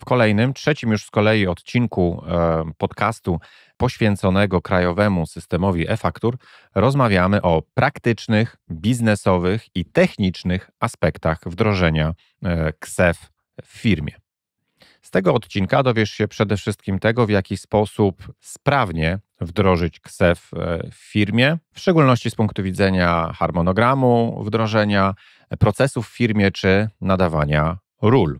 W kolejnym, trzecim już z kolei odcinku e, podcastu poświęconego krajowemu systemowi e-faktur rozmawiamy o praktycznych, biznesowych i technicznych aspektach wdrożenia e, KSEF w firmie. Z tego odcinka dowiesz się przede wszystkim tego, w jaki sposób sprawnie wdrożyć KSEF e, w firmie, w szczególności z punktu widzenia harmonogramu wdrożenia, procesów w firmie czy nadawania ról.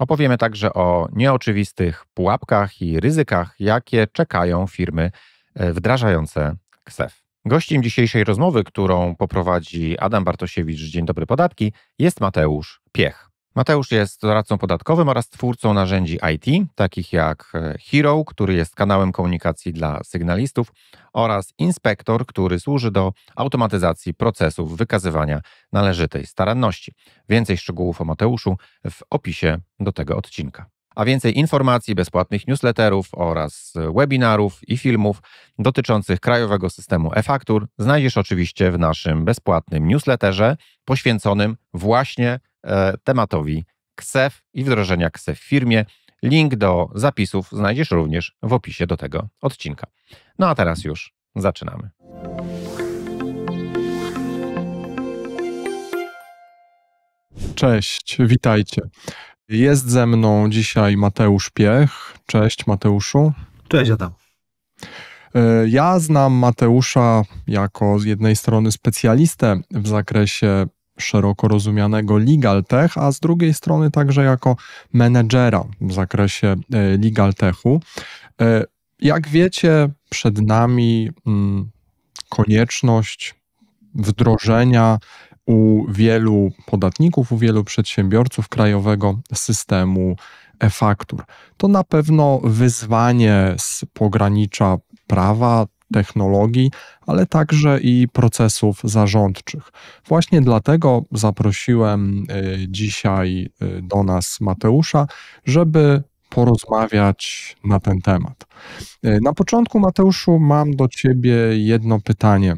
Opowiemy także o nieoczywistych pułapkach i ryzykach, jakie czekają firmy e, wdrażające KSEF. Gościem dzisiejszej rozmowy, którą poprowadzi Adam Bartosiewicz, Dzień Dobry Podatki, jest Mateusz Piech. Mateusz jest doradcą podatkowym oraz twórcą narzędzi IT, takich jak e, Hero, który jest kanałem komunikacji dla sygnalistów, oraz Inspektor, który służy do automatyzacji procesów wykazywania należytej staranności. Więcej szczegółów o Mateuszu w opisie do tego odcinka. A więcej informacji, bezpłatnych newsletterów oraz e, webinarów i filmów dotyczących krajowego systemu e-faktur znajdziesz oczywiście w naszym bezpłatnym newsletterze poświęconym właśnie E, tematowi KSEF i wdrożenia KSEF w firmie. Link do zapisów znajdziesz również w opisie do tego odcinka. No a teraz już zaczynamy. Cześć, witajcie. Jest ze mną dzisiaj Mateusz Piech. Cześć Mateuszu. Cześć Adam. E, ja znam Mateusza jako z jednej strony specjalistę w zakresie szeroko rozumianego legal tech, a z drugiej strony także jako menedżera w zakresie e, legal techu. E, jak wiecie, przed nami mm, konieczność wdrożenia u wielu podatników, u wielu przedsiębiorców krajowego systemu e-faktur. To na pewno wyzwanie z pogranicza prawa, technologii, ale także i procesów zarządczych. Właśnie dlatego zaprosiłem y, dzisiaj y, do nas Mateusza, żeby porozmawiać na ten temat. Y, na początku, Mateuszu, mam do Ciebie jedno pytanie.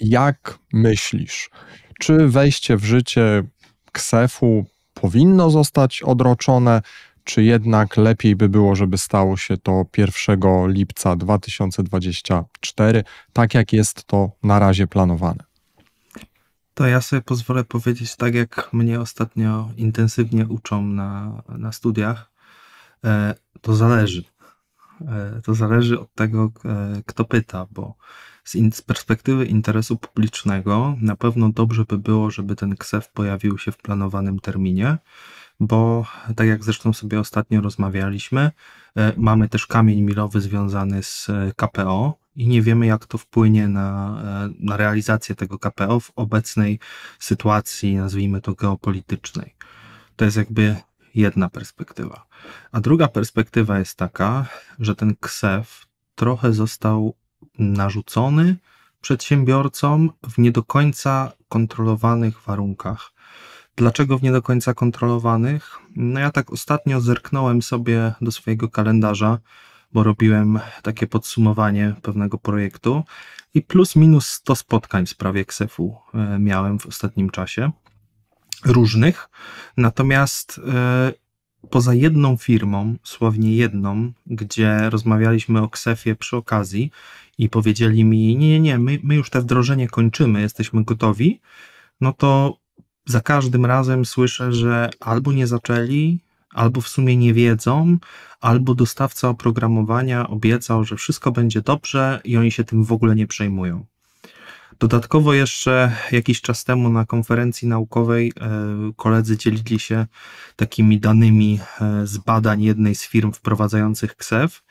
Jak myślisz, czy wejście w życie ksefu powinno zostać odroczone? czy jednak lepiej by było, żeby stało się to 1 lipca 2024, tak jak jest to na razie planowane? To ja sobie pozwolę powiedzieć tak, jak mnie ostatnio intensywnie uczą na, na studiach. E, to zależy. E, to zależy od tego, e, kto pyta, bo z, in, z perspektywy interesu publicznego na pewno dobrze by było, żeby ten KSEF pojawił się w planowanym terminie bo tak jak zresztą sobie ostatnio rozmawialiśmy, e, mamy też kamień milowy związany z e, KPO i nie wiemy, jak to wpłynie na, e, na realizację tego KPO w obecnej sytuacji, nazwijmy to geopolitycznej. To jest jakby jedna perspektywa. A druga perspektywa jest taka, że ten KSEF trochę został narzucony przedsiębiorcom w nie do końca kontrolowanych warunkach. Dlaczego w nie do końca kontrolowanych? No ja tak ostatnio zerknąłem sobie do swojego kalendarza, bo robiłem takie podsumowanie pewnego projektu i plus minus 100 spotkań w sprawie ksefu e, miałem w ostatnim czasie różnych. Natomiast e, poza jedną firmą, słownie jedną, gdzie rozmawialiśmy o ksefie przy okazji i powiedzieli mi: Nie, nie, nie, my, my już te wdrożenie kończymy, jesteśmy gotowi. No to za każdym razem słyszę, że albo nie zaczęli, albo w sumie nie wiedzą, albo dostawca oprogramowania obiecał, że wszystko będzie dobrze i oni się tym w ogóle nie przejmują. Dodatkowo jeszcze jakiś czas temu na konferencji naukowej e, koledzy dzielili się takimi danymi e, z badań jednej z firm wprowadzających KSEF,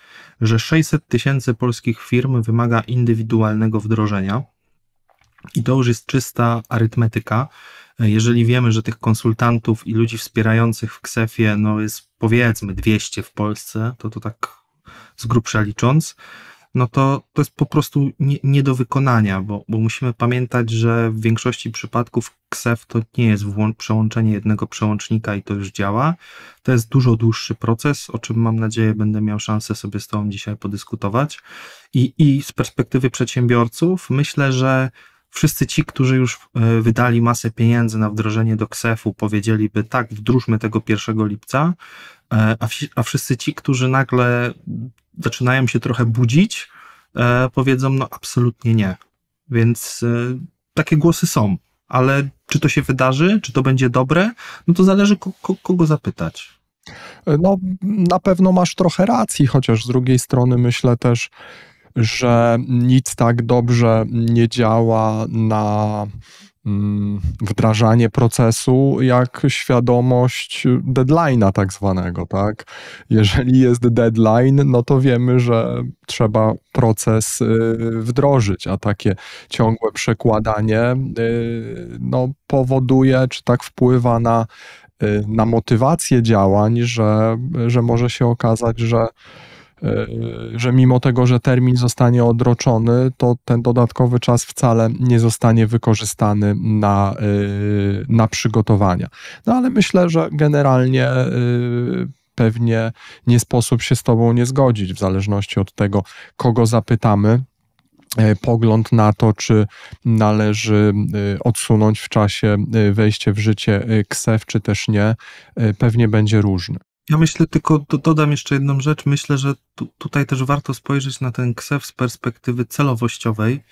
że 600 tysięcy polskich firm wymaga indywidualnego wdrożenia. I to już jest czysta arytmetyka, jeżeli wiemy, że tych konsultantów i ludzi wspierających w ksefie no jest powiedzmy 200 w Polsce, to to tak z grubsza licząc, no to to jest po prostu nie, nie do wykonania, bo, bo musimy pamiętać, że w większości przypadków KSEF to nie jest przełączenie jednego przełącznika i to już działa. To jest dużo dłuższy proces, o czym mam nadzieję będę miał szansę sobie z Tobą dzisiaj podyskutować. I, i z perspektywy przedsiębiorców myślę, że wszyscy ci, którzy już e, wydali masę pieniędzy na wdrożenie do KSEF-u, powiedzieliby tak, wdróżmy tego 1 lipca, e, a, a wszyscy ci, którzy nagle zaczynają się trochę budzić, e, powiedzą no absolutnie nie. Więc takie głosy są, ale czy to się wydarzy, czy to będzie dobre, no to zależy kogo zapytać. No, na pewno masz trochę racji, chociaż z drugiej strony myślę też, że nic tak dobrze nie działa na mm, wdrażanie procesu, jak świadomość deadline'a tak zwanego, tak? Jeżeli jest deadline, no to wiemy, że trzeba proces y, wdrożyć, a takie ciągłe przekładanie y, no, powoduje, czy tak wpływa na, y, na motywację działań, że, że może się okazać, że E, że mimo tego, że termin zostanie odroczony, to ten dodatkowy czas wcale nie zostanie wykorzystany na, e, na przygotowania. No ale myślę, że generalnie e, pewnie nie sposób się z Tobą nie zgodzić, w zależności od tego, kogo zapytamy pogląd na to, czy należy odsunąć w czasie wejście w życie KSEF, czy też nie, pewnie będzie różny. Ja myślę, tylko dodam jeszcze jedną rzecz. Myślę, że tu, tutaj też warto spojrzeć na ten KSEF z perspektywy celowościowej,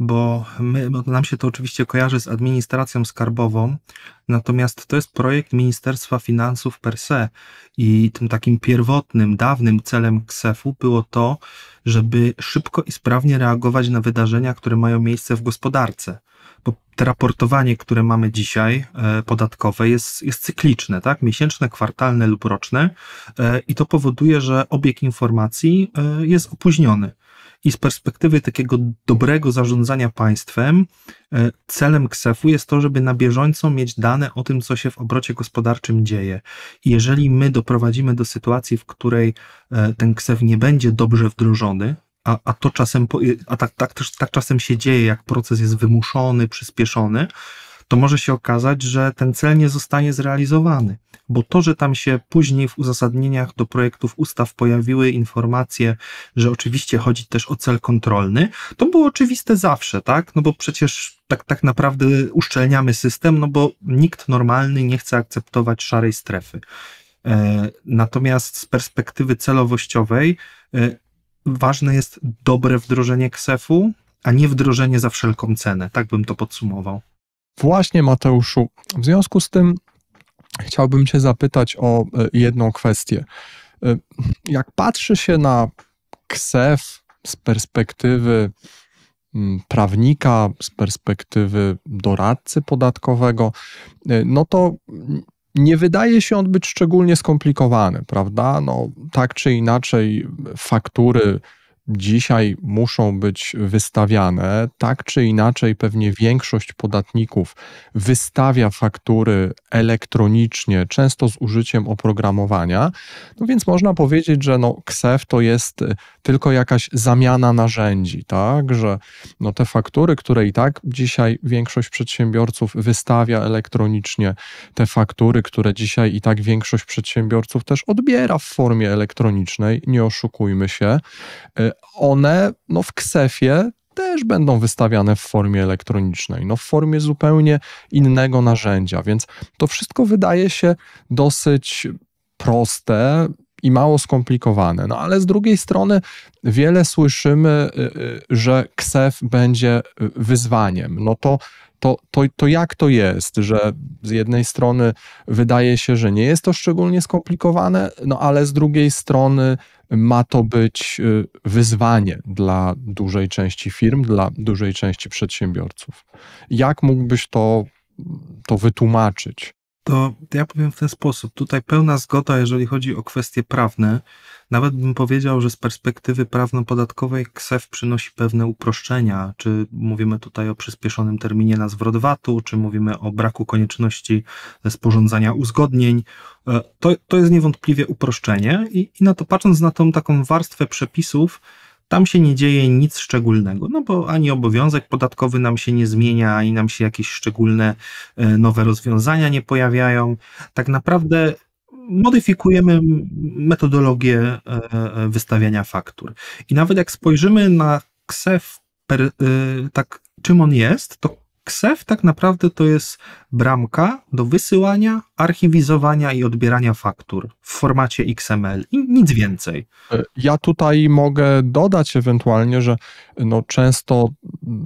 bo, my, bo nam się to oczywiście kojarzy z administracją skarbową, natomiast to jest projekt Ministerstwa Finansów per se i tym takim pierwotnym, dawnym celem KSEF-u było to, żeby szybko i sprawnie reagować na wydarzenia, które mają miejsce w gospodarce te raportowanie, które mamy dzisiaj, e, podatkowe, jest, jest cykliczne, tak? Miesięczne, kwartalne lub roczne, e, i to powoduje, że obieg informacji e, jest opóźniony. I z perspektywy takiego dobrego zarządzania państwem, celem KSEF-u jest to, żeby na bieżąco mieć dane o tym, co się w obrocie gospodarczym dzieje. I jeżeli my doprowadzimy do sytuacji, w której ten KSEF nie będzie dobrze wdrożony, a, a to czasem, a tak, tak, też, tak czasem się dzieje, jak proces jest wymuszony, przyspieszony, to może się okazać, że ten cel nie zostanie zrealizowany. Bo to, że tam się później w uzasadnieniach do projektów ustaw pojawiły informacje, że oczywiście chodzi też o cel kontrolny, to było oczywiste zawsze, tak? No bo przecież tak, tak naprawdę uszczelniamy system, no bo nikt normalny nie chce akceptować szarej strefy. E, natomiast z perspektywy celowościowej e, ważne jest dobre wdrożenie ksefu, a nie wdrożenie za wszelką cenę. Tak bym to podsumował. Właśnie, Mateuszu. W związku z tym chciałbym Cię zapytać o e, jedną kwestię. E, jak patrzy się na ksef z perspektywy mm, prawnika, z perspektywy doradcy podatkowego, e, no to nie wydaje się on być szczególnie skomplikowany, prawda? No, tak czy inaczej, faktury dzisiaj muszą być wystawiane. Tak czy inaczej, pewnie większość podatników wystawia faktury elektronicznie, często z użyciem oprogramowania. No więc można powiedzieć, że no, KSEF to jest y, tylko jakaś zamiana narzędzi, tak? Że no, te faktury, które i tak dzisiaj większość przedsiębiorców wystawia elektronicznie, te faktury, które dzisiaj i tak większość przedsiębiorców też odbiera w formie elektronicznej, nie oszukujmy się y, one no, w ksefie też będą wystawiane w formie elektronicznej, no w formie zupełnie innego narzędzia, więc to wszystko wydaje się dosyć proste i mało skomplikowane. No ale z drugiej strony wiele słyszymy, y, y, że ksef będzie y, wyzwaniem. No to to, to, to jak to jest, że z jednej strony wydaje się, że nie jest to szczególnie skomplikowane, no ale z drugiej strony ma to być y, wyzwanie dla dużej części firm, dla dużej części przedsiębiorców. Jak mógłbyś to, to wytłumaczyć? To ja powiem w ten sposób. Tutaj pełna zgoda, jeżeli chodzi o kwestie prawne. Nawet bym powiedział, że z perspektywy prawno-podatkowej KSEF przynosi pewne uproszczenia. Czy mówimy tutaj o przyspieszonym terminie na zwrot VAT-u, czy mówimy o braku konieczności sporządzania uzgodnień. E, to, to jest niewątpliwie uproszczenie i, i na to patrząc na tą taką warstwę przepisów, tam się nie dzieje nic szczególnego, no bo ani obowiązek podatkowy nam się nie zmienia, ani nam się jakieś szczególne e, nowe rozwiązania nie pojawiają. Tak naprawdę modyfikujemy metodologię e, e, wystawiania faktur. I nawet jak spojrzymy na KSEF, e, tak czym on jest, to KSEF tak naprawdę to jest bramka do wysyłania, archiwizowania i odbierania faktur w formacie XML i nic więcej. Ja tutaj mogę dodać ewentualnie, że no, często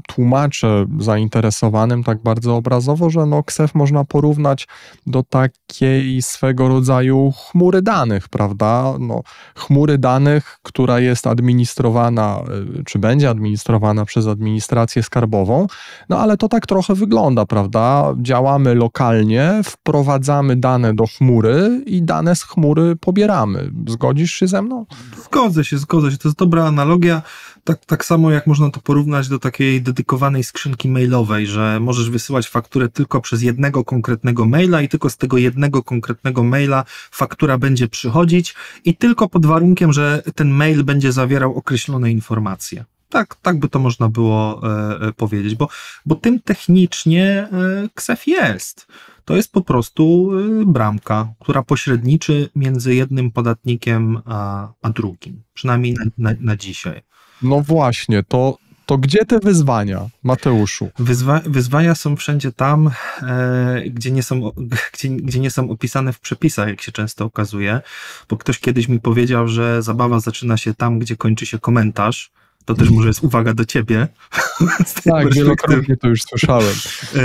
tłumaczę zainteresowanym tak bardzo obrazowo, że no, KSEF można porównać do takiej swego rodzaju chmury danych, prawda? No, chmury danych, która jest administrowana, y, czy będzie administrowana przez administrację skarbową, no ale to tak trochę wygląda, prawda? Działamy lokalnie, wprowadzamy dane do chmury i dane z chmury pobieramy. Zgodzisz się ze mną? Zgodzę się, zgodzę się. To jest dobra analogia. Tak, tak samo jak można to porównać do takiej dedykowanej skrzynki mailowej, że możesz wysyłać fakturę tylko przez jednego konkretnego maila i tylko z tego jednego konkretnego maila faktura będzie przychodzić i tylko pod warunkiem, że ten mail będzie zawierał określone informacje. Tak, tak by to można było e, e powiedzieć, bo, bo tym technicznie e, KSEF jest. To jest po prostu e, bramka, która pośredniczy między jednym podatnikiem a, a drugim, przynajmniej na, na, na dzisiaj. No właśnie, to, to gdzie te wyzwania, Mateuszu? Wyzwa wyzwania są wszędzie tam, e, gdzie, nie są, gdzie, gdzie, nie są opisane w przepisach, jak się często okazuje, bo ktoś kiedyś mi powiedział, że zabawa zaczyna się tam, gdzie kończy się komentarz. To też może jest uwaga do ciebie. Tak, wielokrotnie to już słyszałem. E,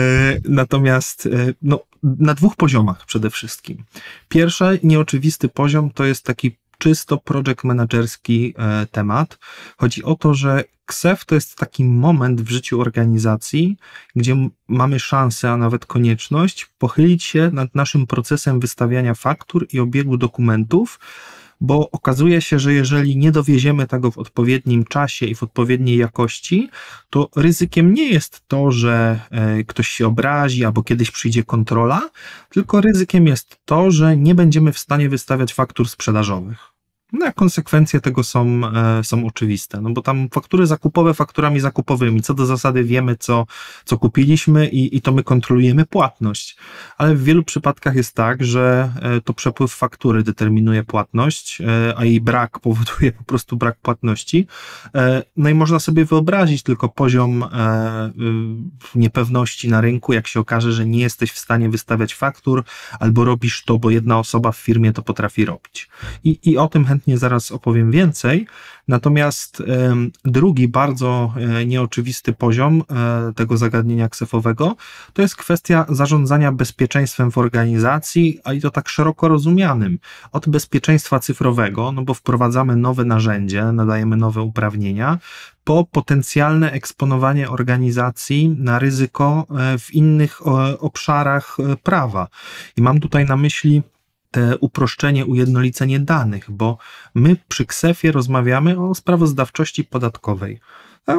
natomiast e, no, na dwóch poziomach przede wszystkim. Pierwszy, nieoczywisty poziom to jest taki czysto project managerski e, temat. Chodzi o to, że KSEF to jest taki moment w życiu organizacji, gdzie mamy szansę, a nawet konieczność pochylić się nad naszym procesem wystawiania faktur i obiegu dokumentów, bo okazuje się, że jeżeli nie dowieziemy tego w odpowiednim czasie i w odpowiedniej jakości, to ryzykiem nie jest to, że e, ktoś się obrazi albo kiedyś przyjdzie kontrola, tylko ryzykiem jest to, że nie będziemy w stanie wystawiać faktur sprzedażowych. No, konsekwencje tego są, e, są oczywiste, no bo tam faktury zakupowe fakturami zakupowymi. Co do zasady wiemy, co, co kupiliśmy i, i to my kontrolujemy płatność. Ale w wielu przypadkach jest tak, że e, to przepływ faktury determinuje płatność, e, a jej brak powoduje po prostu brak płatności. No i można sobie wyobrazić tylko poziom niepewności na rynku, jak się okaże, że nie jesteś w stanie wystawiać faktur albo robisz to, bo jedna osoba w firmie to potrafi robić. I, i o tym chętnie chętnie zaraz opowiem więcej. Natomiast drugi bardzo e, nieoczywisty poziom e, tego zagadnienia ksefowego to jest kwestia zarządzania bezpieczeństwem w organizacji, a i to tak szeroko rozumianym. Od bezpieczeństwa cyfrowego, no bo wprowadzamy nowe narzędzie, nadajemy nowe uprawnienia, po potencjalne eksponowanie organizacji na ryzyko e, w innych obszarach prawa. I mam tutaj na myśli te uproszczenie, ujednolicenie danych, bo my przy KSEF-ie rozmawiamy o sprawozdawczości podatkowej.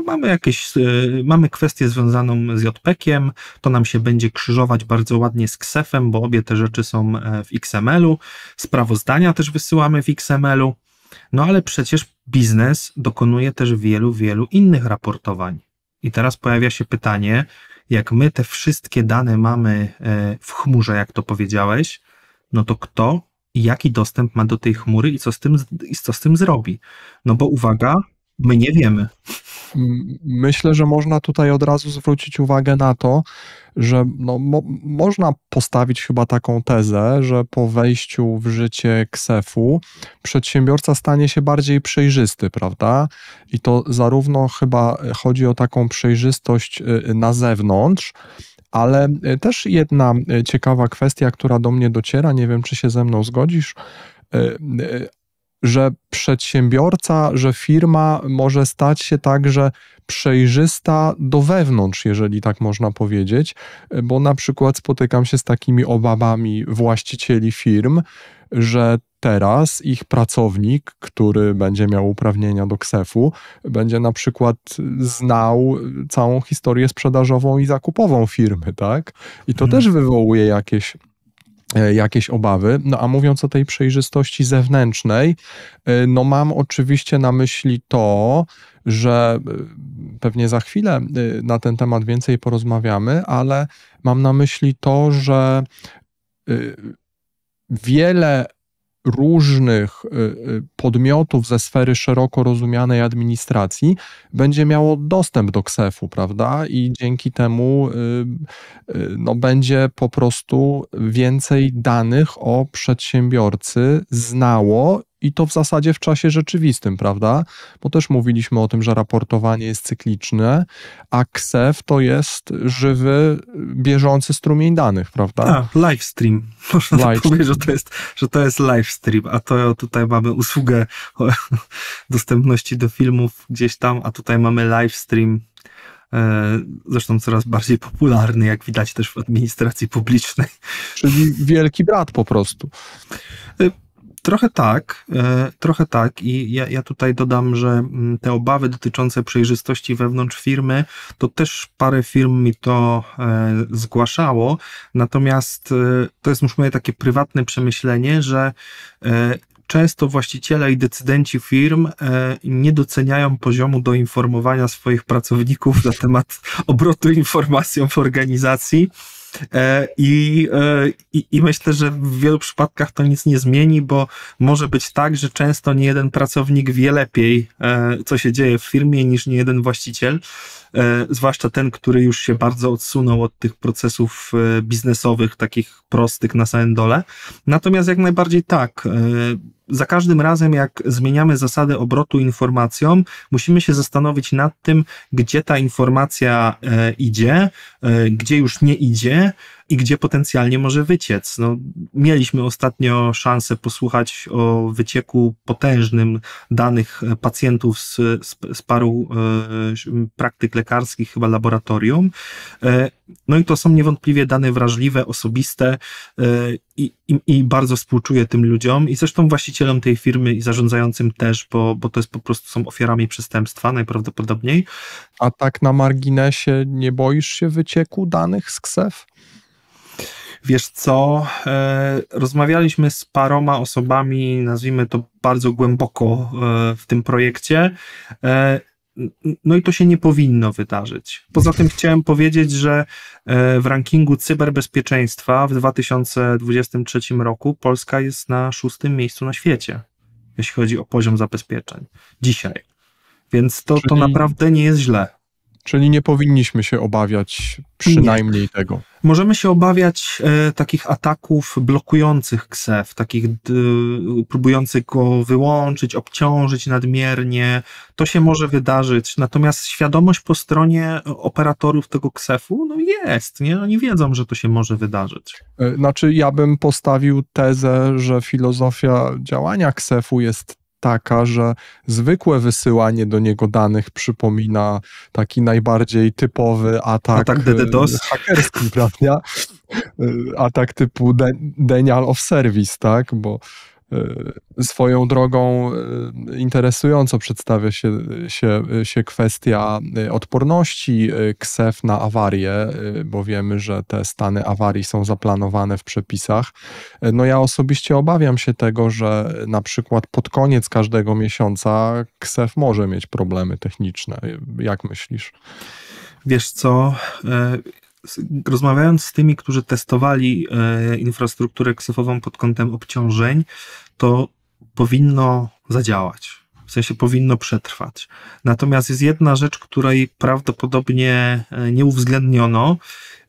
mamy jakieś, e, mamy kwestię związaną z JPEG-iem, to nam się będzie krzyżować bardzo ładnie z KSEF-em, bo obie te rzeczy są e, w XML-u. Sprawozdania też wysyłamy w XML-u. No ale przecież biznes dokonuje też wielu, wielu innych raportowań. I teraz pojawia się pytanie, jak my te wszystkie dane mamy e, w chmurze, jak to powiedziałeś, no to kto i jaki dostęp ma do tej chmury i co z tym, i co z tym zrobi? No bo uwaga, my nie wiemy. Myślę, że można tutaj od razu zwrócić uwagę na to, że no, mo można postawić chyba taką tezę, że po wejściu w życie KSEFU u przedsiębiorca stanie się bardziej przejrzysty, prawda? I to zarówno chyba chodzi o taką przejrzystość y, na zewnątrz, ale e, też jedna e, ciekawa kwestia, która do mnie dociera, nie wiem czy się ze mną zgodzisz, e, że przedsiębiorca, że firma może stać się także przejrzysta do wewnątrz, jeżeli tak można powiedzieć, bo na przykład spotykam się z takimi obawami właścicieli firm, że teraz ich pracownik, który będzie miał uprawnienia do ksefu, będzie na przykład znał całą historię sprzedażową i zakupową firmy, tak? I to hmm. też wywołuje jakieś E, jakieś obawy. No a mówiąc o tej przejrzystości zewnętrznej, e, no mam oczywiście na myśli to, że e, pewnie za chwilę na ten temat więcej porozmawiamy, ale mam na myśli to, że wiele różnych y, y, podmiotów ze sfery szeroko rozumianej administracji będzie miało dostęp do ksefu, prawda? I dzięki temu y, no, będzie po prostu więcej danych o przedsiębiorcy znało i to w zasadzie w czasie rzeczywistym, prawda? Bo też mówiliśmy o tym, że raportowanie jest cykliczne, a KSEF to jest żywy, bieżący strumień danych, prawda? A, live stream. Można live tak powiedzieć, że to, jest, że to jest live stream, a to tutaj mamy usługę dostępności do filmów gdzieś tam, a tutaj mamy live stream e, zresztą coraz bardziej popularny, jak widać też w administracji publicznej. Czyli wielki brat po prostu. E, Trochę tak, e, trochę tak i ja, ja tutaj dodam, że mm, te obawy dotyczące przejrzystości wewnątrz firmy, to też parę firm mi to e, zgłaszało, natomiast e, to jest już moje takie prywatne przemyślenie, że często właściciele i decydenci firm nie doceniają poziomu doinformowania swoich pracowników na temat obrotu informacją w organizacji E, e, I, I myślę, że w wielu przypadkach to nic nie zmieni, bo może być tak, że często nie jeden pracownik wie lepiej, e, co się dzieje w firmie, niż nie jeden właściciel, zwłaszcza ten, który już się bardzo odsunął od tych procesów biznesowych, takich prostych na samym dole. Natomiast jak najbardziej tak za każdym razem, jak zmieniamy zasady obrotu informacją, musimy się zastanowić nad tym, gdzie ta informacja e, idzie, e, gdzie już nie idzie, i gdzie potencjalnie może wyciec. No, mieliśmy ostatnio szansę posłuchać o wycieku potężnym danych e, pacjentów z, z, z paru e, praktyk lekarskich, chyba laboratorium. E, no i to są niewątpliwie dane wrażliwe, osobiste e, i, i, bardzo współczuję tym ludziom i zresztą właścicielom tej firmy i zarządzającym też, bo, bo to jest po prostu są ofiarami przestępstwa najprawdopodobniej. A tak na marginesie nie boisz się wycieku danych z KSEF? Wiesz co, e, rozmawialiśmy z paroma osobami, nazwijmy to bardzo głęboko e, w tym projekcie. E, no i to się nie powinno wydarzyć. Poza tym chciałem powiedzieć, że w rankingu cyberbezpieczeństwa w 2023 roku Polska jest na szóstym miejscu na świecie, jeśli chodzi o poziom zabezpieczeń. Dzisiaj. Więc to, to naprawdę nie jest źle. Czyli nie powinniśmy się obawiać przynajmniej nie. tego. Możemy się obawiać e, takich ataków blokujących KSEF, takich próbujących go wyłączyć, obciążyć nadmiernie. To się może wydarzyć. Natomiast świadomość po stronie operatorów tego ksefu no jest. Nie? Oni wiedzą, że to się może wydarzyć. E, znaczy, ja bym postawił tezę, że filozofia działania ksefu jest taka, że zwykłe wysyłanie do niego danych przypomina taki najbardziej typowy atak, atak DDoS. E, hakerski, prawda? E, atak typu denial of service, tak? Bo E, swoją drogą e, interesująco przedstawia się, się, się kwestia e, odporności KSEF na awarie, bo wiemy, że te stany awarii są zaplanowane w przepisach. No ja osobiście obawiam się tego, że na przykład pod koniec każdego miesiąca KSEF może mieć problemy techniczne. Jak myślisz? Wiesz co, rozmawiając z tymi, którzy testowali e, infrastrukturę ksofową pod kątem obciążeń, to powinno zadziałać. W sensie powinno przetrwać. Natomiast jest jedna rzecz, której prawdopodobnie e, nie uwzględniono,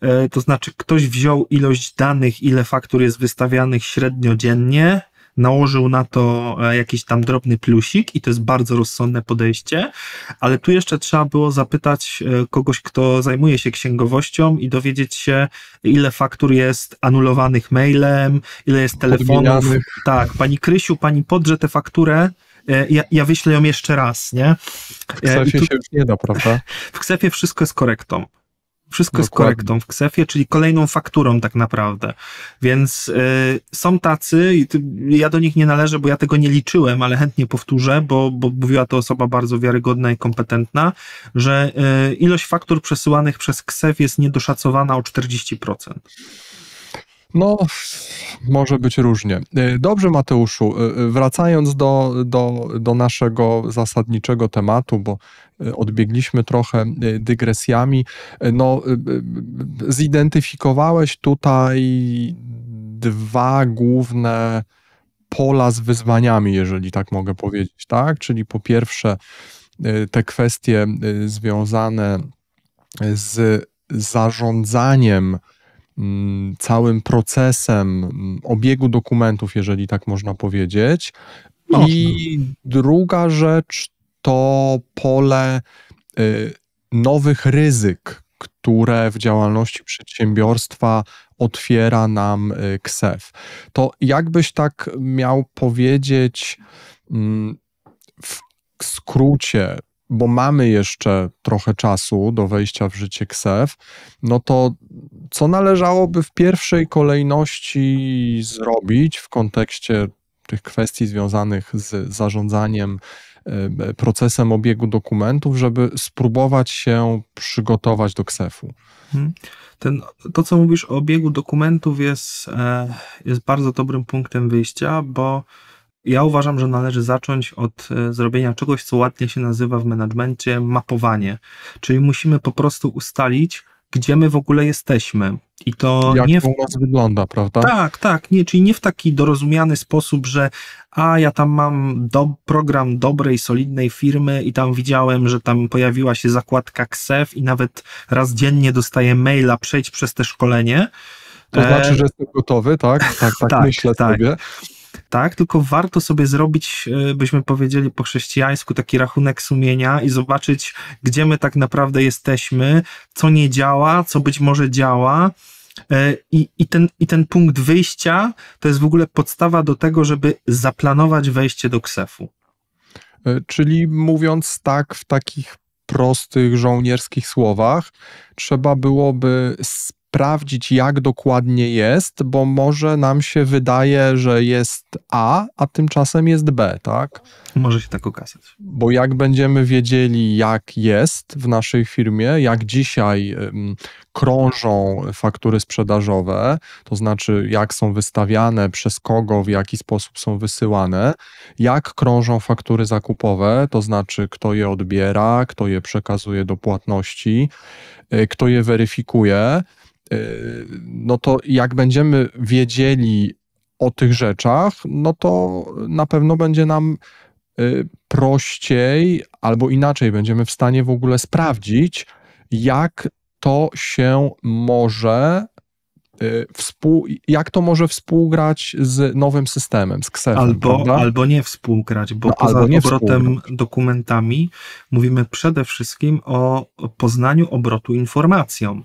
e, to znaczy ktoś wziął ilość danych, ile faktur jest wystawianych średnio dziennie nałożył na to e, jakiś tam drobny plusik i to jest bardzo rozsądne podejście, ale tu jeszcze trzeba było zapytać e, kogoś, kto zajmuje się księgowością i dowiedzieć się, ile faktur jest anulowanych mailem, ile jest telefonów. Tak, pani Krysiu, pani podrze tę fakturę, e, ja, ja, wyślę ją jeszcze raz, nie? W ksefie tu, się już nie da, prawda? W ksefie wszystko jest korektą. Wszystko Dokładnie. jest korektą w ksefie, czyli kolejną fakturą tak naprawdę. Więc y, są tacy, i ty, ja do nich nie należę, bo ja tego nie liczyłem, ale chętnie powtórzę, bo, bo mówiła to osoba bardzo wiarygodna i kompetentna, że y, ilość faktur przesyłanych przez ksef jest niedoszacowana o 40%. No, może być różnie. E, dobrze, Mateuszu, e, e, wracając do, do, do naszego zasadniczego tematu, bo odbiegliśmy trochę dygresjami, no, zidentyfikowałeś tutaj dwa główne pola z wyzwaniami, jeżeli tak mogę powiedzieć, tak? Czyli po pierwsze te kwestie związane z zarządzaniem, Mm, całym procesem mm, obiegu dokumentów, jeżeli tak można powiedzieć. Można. No. I druga rzecz to pole y, nowych ryzyk, które w działalności przedsiębiorstwa otwiera nam y, KSEF. To jakbyś tak miał powiedzieć mm, w skrócie, bo mamy jeszcze trochę czasu do wejścia w życie KSEF, no to co należałoby w pierwszej kolejności zrobić w kontekście tych kwestii związanych z zarządzaniem e, e, procesem obiegu dokumentów, żeby spróbować się przygotować do KSEF-u. Mhm. Ten, to, co mówisz o obiegu dokumentów, jest, e, jest bardzo dobrym punktem wyjścia, bo ja uważam, że należy zacząć od e, zrobienia czegoś, co ładnie się nazywa w menadżmencie mapowanie. Czyli musimy po prostu ustalić, gdzie my w ogóle jesteśmy. I to Jak nie w... u nas wygląda, prawda? Tak, tak, nie, czyli nie w taki dorozumiany sposób, że a ja tam mam do, program dobrej, solidnej firmy i tam widziałem, że tam pojawiła się zakładka KSEF i nawet raz dziennie dostaję maila, przejdź przez te szkolenie. To znaczy, e, że jestem gotowy, tak? Tak, tak, tak myślę tak. sobie tak, tylko warto sobie zrobić, e, byśmy powiedzieli po chrześcijańsku, taki rachunek sumienia i zobaczyć, gdzie my tak naprawdę jesteśmy, co nie działa, co być może działa. E, I, i, ten, I ten punkt wyjścia to jest w ogóle podstawa do tego, żeby zaplanować wejście do ksefu. E, czyli mówiąc tak w takich prostych żołnierskich słowach, trzeba byłoby sprawdzić, jak dokładnie jest, bo może nam się wydaje, że jest A, a tymczasem jest B, tak? Może się tak okazać. Bo jak będziemy wiedzieli, jak jest w naszej firmie, jak dzisiaj krążą faktury sprzedażowe, to znaczy jak są wystawiane, przez kogo, w jaki sposób są wysyłane, jak krążą faktury zakupowe, to znaczy kto je odbiera, kto je przekazuje do płatności, e, kto je weryfikuje, E, no to jak będziemy wiedzieli o tych rzeczach, no to na pewno będzie nam e, prościej albo inaczej będziemy w stanie w ogóle sprawdzić, jak to się może e, współ, jak to może współgrać z nowym systemem, z ksefem. Albo, albo nie współgrać, bo no, poza nie obrotem współgrać. dokumentami mówimy przede wszystkim o poznaniu obrotu informacją.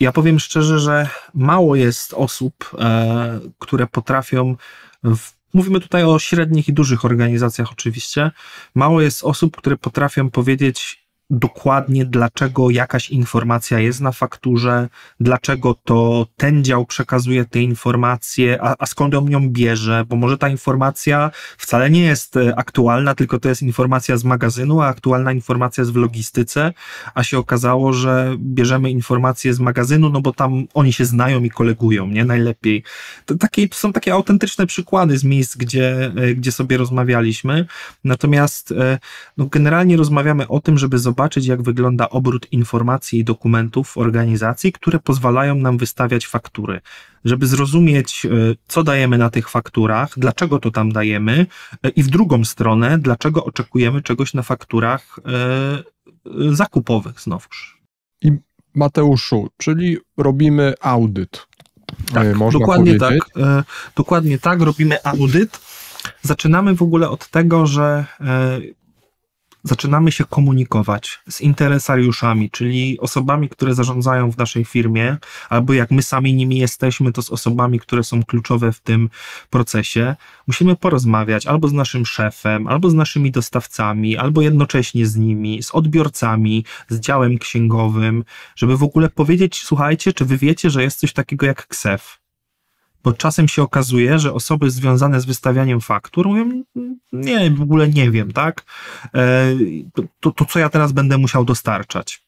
Ja powiem szczerze, że mało jest osób, e, które potrafią w Mówimy tutaj o średnich i dużych organizacjach, oczywiście. Mało jest osób, które potrafią powiedzieć, dokładnie, dlaczego jakaś informacja jest na fakturze, dlaczego to ten dział przekazuje te informacje, a, a skąd on ją bierze, bo może ta informacja wcale nie jest e, aktualna, tylko to jest informacja z magazynu, a aktualna informacja jest w logistyce, a się okazało, że bierzemy informacje z magazynu, no bo tam oni się znają i kolegują, nie? Najlepiej. To, takie, to są takie autentyczne przykłady z miejsc, gdzie, e, gdzie sobie rozmawialiśmy. Natomiast e, no, generalnie rozmawiamy o tym, żeby zobaczyć, zobaczyć, jak wygląda obrót informacji i dokumentów w organizacji, które pozwalają nam wystawiać faktury. Żeby zrozumieć, e, co dajemy na tych fakturach, dlaczego to tam dajemy e, i w drugą stronę, dlaczego oczekujemy czegoś na fakturach e, zakupowych znowuż. I Mateuszu, czyli robimy audyt. Tak, Można dokładnie tak, powiedzieć. tak. Dokładnie tak, robimy audyt. Zaczynamy w ogóle od tego, że zaczynamy się komunikować z interesariuszami, czyli osobami, które zarządzają w naszej firmie, albo jak my sami nimi jesteśmy, to z osobami, które są kluczowe w tym procesie. Musimy porozmawiać albo z naszym szefem, albo z naszymi dostawcami, albo jednocześnie z nimi, z odbiorcami, z działem księgowym, żeby w ogóle powiedzieć: Słuchajcie, czy wy wiecie, że jest coś takiego jak KSEF? bo czasem się okazuje, że osoby związane z wystawianiem faktur mówią, nie, w ogóle nie wiem, tak? E, to, to, co ja teraz będę musiał dostarczać?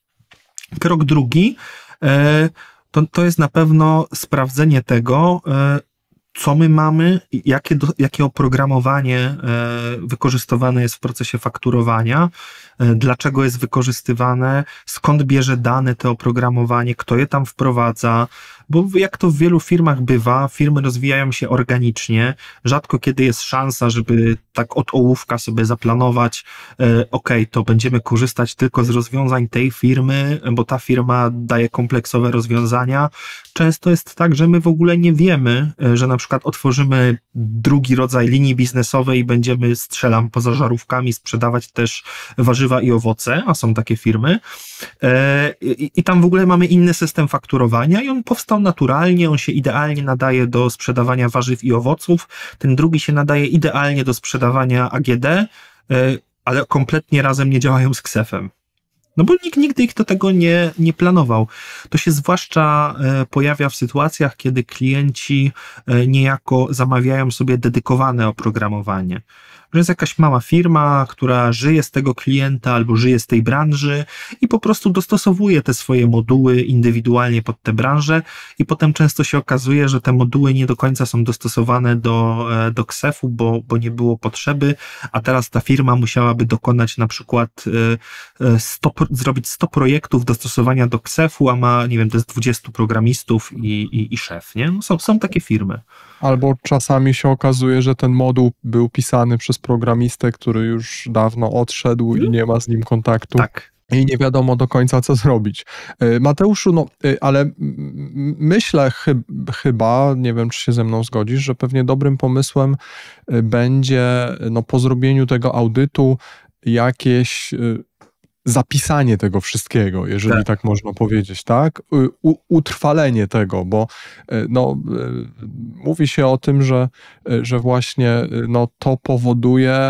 Krok drugi e, to, to jest na pewno sprawdzenie tego, e, co my mamy, jakie, jakie oprogramowanie wykorzystywane jest w procesie fakturowania, dlaczego jest wykorzystywane, skąd bierze dane to oprogramowanie, kto je tam wprowadza, bo jak to w wielu firmach bywa, firmy rozwijają się organicznie, rzadko kiedy jest szansa, żeby tak od ołówka sobie zaplanować, e, okej, to będziemy korzystać tylko z rozwiązań tej firmy, bo ta firma daje kompleksowe rozwiązania. Często jest tak, że my w ogóle nie wiemy, e, że na przykład otworzymy drugi rodzaj linii biznesowej i będziemy, strzelam, poza żarówkami sprzedawać też warzywa i owoce, a są takie firmy. E, I tam w ogóle mamy inny system fakturowania i on powstał naturalnie, on się idealnie nadaje do sprzedawania warzyw i owoców, ten drugi się nadaje idealnie do sprzedawania AGD, e, ale kompletnie razem nie działają z ksefem. No bo nikt nigdy ich do tego nie, nie planował. To się zwłaszcza e, pojawia w sytuacjach, kiedy klienci e, niejako zamawiają sobie dedykowane oprogramowanie że jest jakaś mała firma, która żyje z tego klienta albo żyje z tej branży i po prostu dostosowuje te swoje moduły indywidualnie pod tę branżę i potem często się okazuje, że te moduły nie do końca są dostosowane do, e, do ksefu, bo, bo nie było potrzeby, a teraz ta firma musiałaby dokonać na przykład 100, e, e, zrobić 100 projektów dostosowania do ksefu, a ma, nie wiem, to jest 20 programistów i, i, i szef, nie? No są, są takie firmy. Albo czasami się okazuje, że ten moduł był pisany przez programistę, który już dawno odszedł i mhm. nie ma z nim kontaktu. Tak, i nie wiadomo do końca, co zrobić. E, Mateuszu, no e, ale myślę chy chyba, nie wiem, czy się ze mną zgodzisz, że pewnie dobrym pomysłem e, będzie no, po zrobieniu tego audytu jakieś zapisanie tego wszystkiego, jeżeli tak, tak można powiedzieć, tak? Y, u, utrwalenie tego, bo y, no, y, mówi się o tym, że, że właśnie no, to powoduje,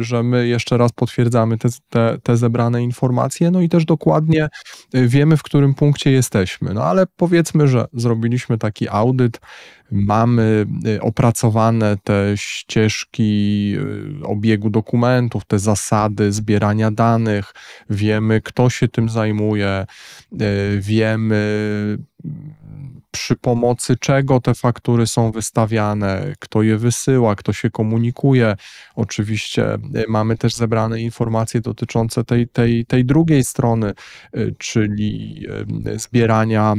że my jeszcze raz potwierdzamy te, te, te zebrane informacje, no i też dokładnie wiemy, w którym punkcie jesteśmy. No ale powiedzmy, że zrobiliśmy taki audyt, Mamy y, opracowane te ścieżki y, obiegu dokumentów, te zasady zbierania danych, wiemy, kto się tym zajmuje, y, wiemy, przy pomocy czego te faktury są wystawiane, kto je wysyła, kto się komunikuje. Oczywiście y, mamy też zebrane informacje dotyczące tej, tej, tej drugiej strony, y, czyli y, zbierania,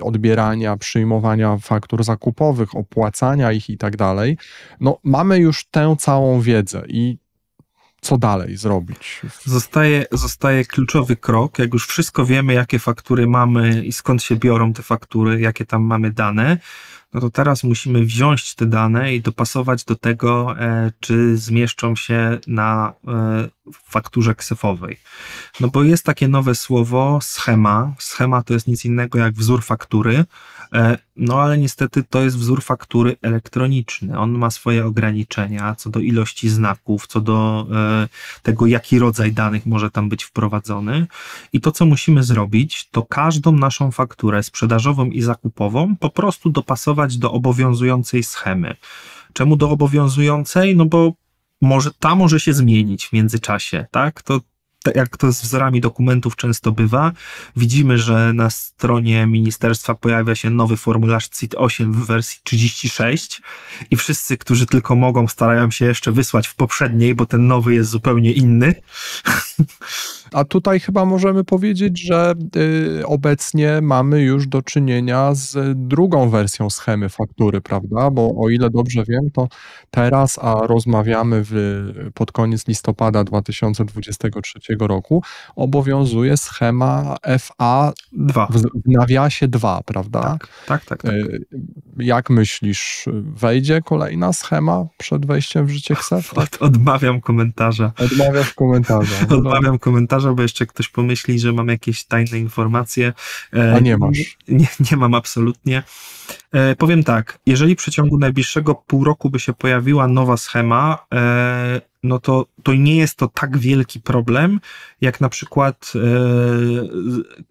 odbierania, przyjmowania faktur zakupowych, opłacania ich i tak dalej. No, mamy już tę całą wiedzę i co dalej zrobić? Zostaje, zostaje kluczowy krok, jak już wszystko wiemy, jakie faktury mamy i skąd się biorą te faktury, jakie tam mamy dane, no to teraz musimy wziąć te dane i dopasować do tego, e, czy zmieszczą się na e, w fakturze ksyfowej. No bo jest takie nowe słowo schema. Schema to jest nic innego jak wzór faktury, e, no ale niestety to jest wzór faktury elektroniczny. On ma swoje ograniczenia co do ilości znaków, co do e, tego, jaki rodzaj danych może tam być wprowadzony. I to, co musimy zrobić, to każdą naszą fakturę sprzedażową i zakupową po prostu dopasować do obowiązującej schemy. Czemu do obowiązującej? No bo może, ta może się zmienić w międzyczasie, tak? To jak to z wzorami dokumentów często bywa, widzimy, że na stronie ministerstwa pojawia się nowy formularz CIT 8 w wersji 36 i wszyscy, którzy tylko mogą, starają się jeszcze wysłać w poprzedniej, bo ten nowy jest zupełnie inny. A tutaj chyba możemy powiedzieć, że y, obecnie mamy już do czynienia z drugą wersją schemy faktury, prawda? Bo o ile dobrze wiem, to teraz, a rozmawiamy w, pod koniec listopada 2023 roku obowiązuje schema FA 2. w nawiasie 2, prawda? Tak, tak, tak, tak. Y, jak myślisz, wejdzie kolejna schema przed wejściem w życie KSEF? Od, odmawiam komentarza. Odmawiasz komentarza. odmawiam no. komentarza, bo jeszcze ktoś pomyśli, że mam jakieś tajne informacje. E, A nie masz. Nie, nie mam absolutnie. E, powiem tak, jeżeli w przeciągu najbliższego pół roku by się pojawiła nowa schema, e, no to, to nie jest to tak wielki problem, jak na przykład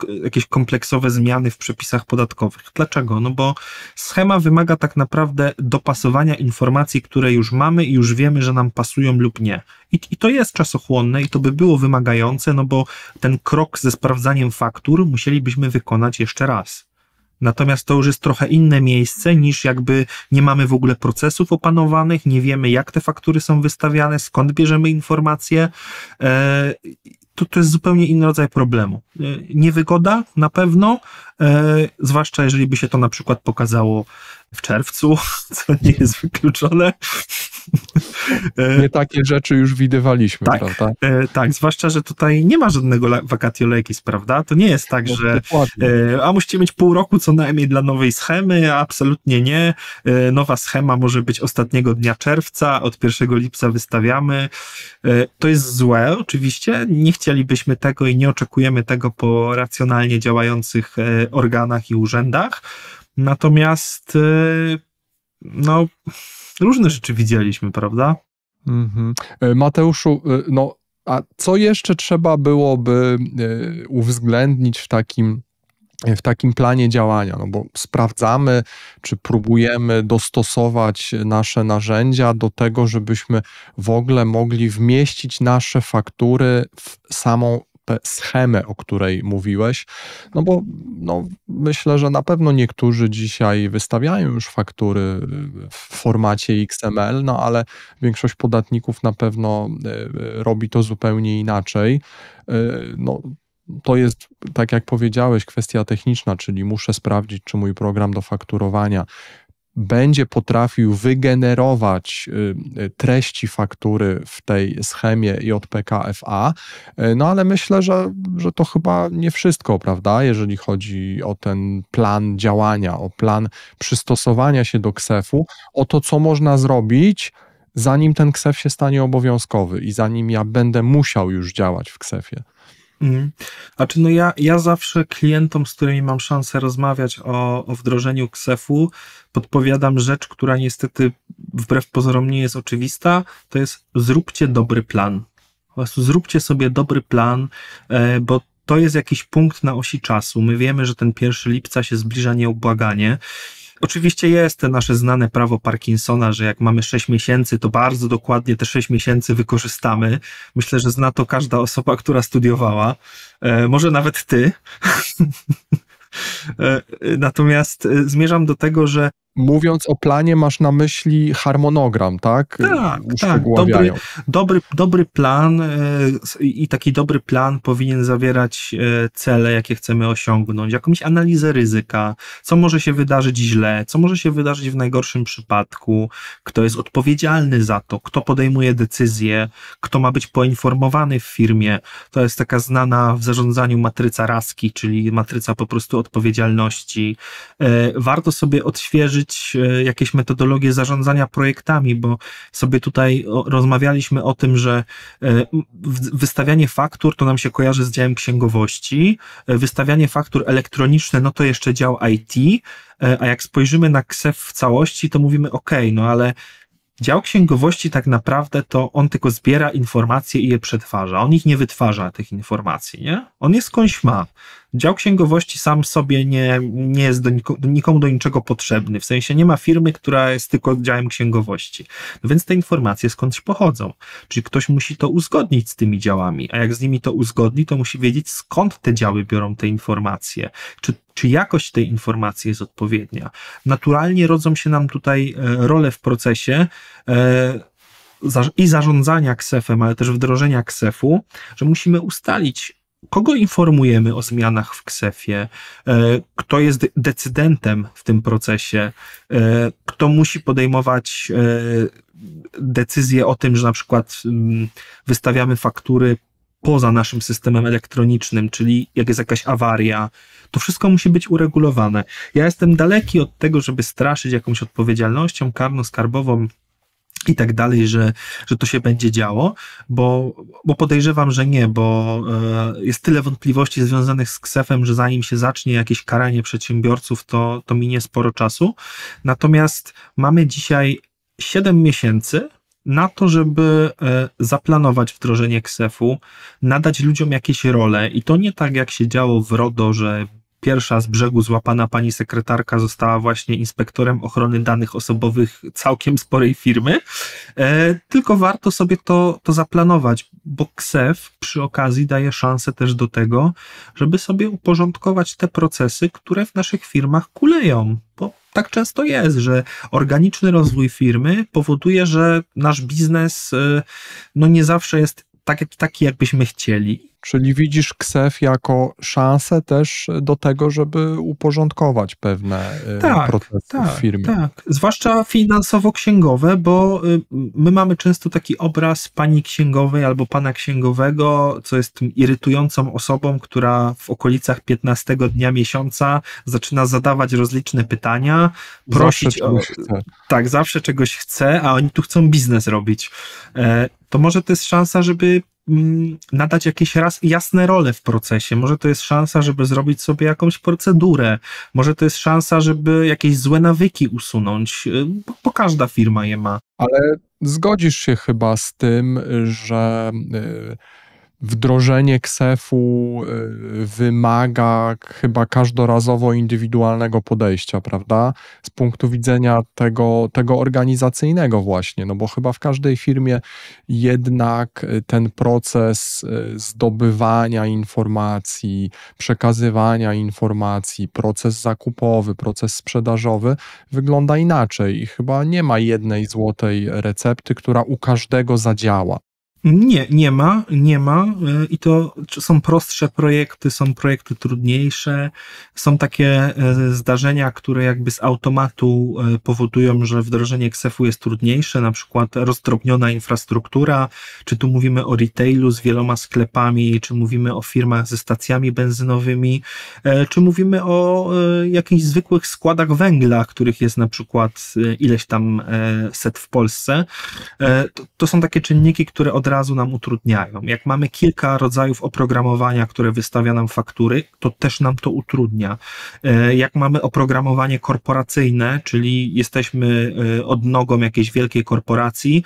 e, jakieś kompleksowe zmiany w przepisach podatkowych. Dlaczego? No bo schema wymaga tak naprawdę dopasowania informacji, które już mamy i już wiemy, że nam pasują lub nie. I, I to jest czasochłonne i to by było wymagające, no bo ten krok ze sprawdzaniem faktur musielibyśmy wykonać jeszcze raz. Natomiast to już jest trochę inne miejsce niż jakby nie mamy w ogóle procesów opanowanych, nie wiemy jak te faktury są wystawiane, skąd bierzemy informacje. E, to, to jest zupełnie inny rodzaj problemu. E, niewygoda na pewno, e, zwłaszcza jeżeli by się to na przykład pokazało w czerwcu, co nie jest wykluczone. Nie takie rzeczy już widywaliśmy, tak, prawda? E, tak, zwłaszcza, że tutaj nie ma żadnego vacatio legis, prawda? To nie jest tak, no, że e, a musicie mieć pół roku co najmniej dla nowej schemy, absolutnie nie. E, nowa schema może być ostatniego dnia czerwca, od 1 lipca wystawiamy. E, to jest złe, oczywiście. Nie chcielibyśmy tego i nie oczekujemy tego po racjonalnie działających e, organach i urzędach Natomiast y, no, różne rzeczy widzieliśmy, prawda? Mhm. E, Mateuszu, y, no, a co jeszcze trzeba byłoby y, uwzględnić w takim w takim planie działania, no bo sprawdzamy, czy próbujemy dostosować nasze narzędzia do tego, żebyśmy w ogóle mogli wmieścić nasze faktury w samą schemę, o której mówiłeś, no bo no, myślę, że na pewno niektórzy dzisiaj wystawiają już faktury y, w formacie XML, no ale większość podatników na pewno y, robi to zupełnie inaczej. Y, no, to jest, tak jak powiedziałeś, kwestia techniczna, czyli muszę sprawdzić, czy mój program do fakturowania będzie potrafił wygenerować y, y, treści faktury w tej schemie JPKFA. Y, no ale myślę, że, że to chyba nie wszystko, prawda, jeżeli chodzi o ten plan działania, o plan przystosowania się do ksefu, o to, co można zrobić, zanim ten ksef się stanie obowiązkowy i zanim ja będę musiał już działać w ksefie. Mhm. A czy no ja, ja zawsze klientom, z którymi mam szansę rozmawiać o, o wdrożeniu ksefu, podpowiadam rzecz, która niestety wbrew pozorom nie jest oczywista, to jest zróbcie dobry plan. Po prostu zróbcie sobie dobry plan, e, bo to jest jakiś punkt na osi czasu. My wiemy, że ten 1 lipca się zbliża nieubłaganie Oczywiście jest nasze znane prawo Parkinsona, że jak mamy 6 miesięcy, to bardzo dokładnie te 6 miesięcy wykorzystamy. Myślę, że zna to każda osoba, która studiowała, e, może nawet ty. E, e, natomiast e, zmierzam do tego, że Mówiąc o planie, masz na myśli harmonogram, tak? Tak, tak. Dobry, dobry, dobry plan e, i taki dobry plan powinien zawierać e, cele, jakie chcemy osiągnąć, jakąś analizę ryzyka, co może się wydarzyć źle, co może się wydarzyć w najgorszym przypadku, kto jest odpowiedzialny za to, kto podejmuje decyzje, kto ma być poinformowany w firmie. To jest taka znana w zarządzaniu matryca raski, czyli matryca po prostu odpowiedzialności. E, warto sobie odświeżyć, wdrożyć e, jakieś metodologie zarządzania projektami, bo sobie tutaj rozmawialiśmy o tym, że e, wystawianie faktur to nam się kojarzy z działem księgowości, e, wystawianie faktur elektroniczne, no to jeszcze dział IT, a jak spojrzymy na KSEF w całości, to mówimy, ok, no ale Dział księgowości tak naprawdę to on tylko zbiera informacje i je przetwarza. On ich nie wytwarza, tych informacji, nie? On jest skądś ma. Dział księgowości sam sobie nie, nie jest do nikomu, nikomu do niczego potrzebny. W sensie nie ma firmy, która jest tylko działem księgowości. No więc te informacje skądś pochodzą. Czyli ktoś musi to uzgodnić z tymi działami, a jak z nimi to uzgodni, to musi wiedzieć skąd te działy biorą te informacje. Czy czy jakość tej informacji jest odpowiednia. Naturalnie rodzą się nam tutaj e, role w procesie e, i zarządzania ksefem, ale też wdrożenia ksefu, że musimy ustalić, kogo informujemy o zmianach w ksefie, e, kto jest decydentem w tym procesie, kto musi podejmować decyzję o tym, że na przykład mm, wystawiamy faktury poza naszym systemem elektronicznym, czyli jak jest jakaś awaria, to wszystko musi być uregulowane. Ja jestem daleki od tego, żeby straszyć jakąś odpowiedzialnością karną, skarbową i tak dalej, że, że to się będzie działo, bo, bo podejrzewam, że nie, bo e, jest tyle wątpliwości związanych z ksefem, że zanim się zacznie jakieś karanie przedsiębiorców, to, to minie sporo czasu. Natomiast mamy dzisiaj 7 miesięcy, na to, żeby e, zaplanować wdrożenie KSEF-u, nadać ludziom jakieś role. I to nie tak, jak się działo w RODO, że Pierwsza z brzegu złapana pani sekretarka została właśnie inspektorem ochrony danych osobowych całkiem sporej firmy. E, tylko warto sobie to, to zaplanować, bo KSEF przy okazji daje szansę też do tego, żeby sobie uporządkować te procesy, które w naszych firmach kuleją. Bo tak często jest, że organiczny rozwój firmy powoduje, że nasz biznes e, no nie zawsze jest tak, taki, jakbyśmy chcieli. Czyli widzisz KSEF jako szansę też do tego, żeby uporządkować pewne y, tak, procesy tak, w firmie. Tak, zwłaszcza finansowo-księgowe, bo y, my mamy często taki obraz pani księgowej albo pana księgowego, co jest tym irytującą osobą, która w okolicach 15 dnia miesiąca zaczyna zadawać rozliczne pytania, prosić zawsze o... Chce. Tak, zawsze czegoś chce, a oni tu chcą biznes robić. E, to może to jest szansa, żeby Mm, nadać jakieś raz jasne role w procesie. Może to jest szansa, żeby zrobić sobie jakąś procedurę, może to jest szansa, żeby jakieś złe nawyki usunąć, y, bo, bo każda firma je ma. Ale zgodzisz się chyba z tym, że. Yy wdrożenie ksefu y, wymaga chyba każdorazowo indywidualnego podejścia, prawda? Z punktu widzenia tego, tego organizacyjnego właśnie, no bo chyba w każdej firmie jednak y, ten proces y, zdobywania informacji, przekazywania informacji, proces zakupowy, proces sprzedażowy wygląda inaczej i chyba nie ma jednej złotej recepty, która u każdego zadziała. Nie, nie ma, nie ma e, i to są prostsze projekty, są projekty trudniejsze, są takie e, zdarzenia, które jakby z automatu e, powodują, że wdrożenie Ksefu jest trudniejsze, na przykład rozdrobniona infrastruktura, czy tu mówimy o retailu z wieloma sklepami, czy mówimy o firmach ze stacjami benzynowymi, czy mówimy o jakichś zwykłych składach węgla, których jest na przykład ileś tam set w Polsce. To, to są takie czynniki, które od razu nam utrudniają. Jak mamy kilka rodzajów oprogramowania, które wystawia nam faktury, to też nam to utrudnia. E, jak mamy oprogramowanie korporacyjne, czyli jesteśmy e, odnogą jakiejś wielkiej korporacji,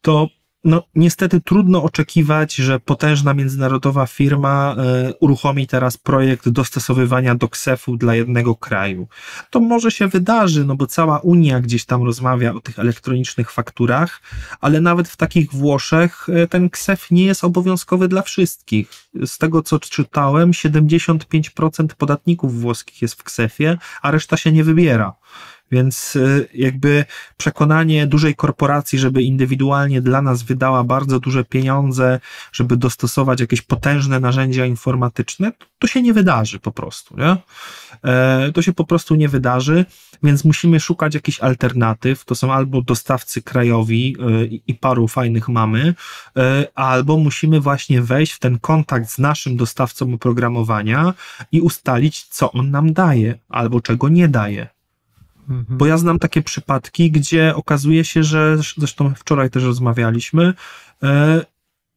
to no, niestety trudno oczekiwać, że potężna międzynarodowa firma e, uruchomi teraz projekt dostosowywania do ksefu dla jednego kraju. To może się wydarzy, no bo cała Unia gdzieś tam rozmawia o tych elektronicznych fakturach, ale nawet w takich Włoszech e, ten ksef nie jest obowiązkowy dla wszystkich. Z tego co czytałem, 75% podatników włoskich jest w ksefie, a reszta się nie wybiera. Więc y, jakby przekonanie dużej korporacji, żeby indywidualnie dla nas wydała bardzo duże pieniądze, żeby dostosować jakieś potężne narzędzia informatyczne, to się nie wydarzy po prostu. Nie? E, to się po prostu nie wydarzy, więc musimy szukać jakichś alternatyw. To są albo dostawcy krajowi y, i paru fajnych mamy, y, albo musimy właśnie wejść w ten kontakt z naszym dostawcą oprogramowania i ustalić, co on nam daje albo czego nie daje. Mhm. Bo ja znam takie przypadki, gdzie okazuje się, że zresztą wczoraj też rozmawialiśmy, e,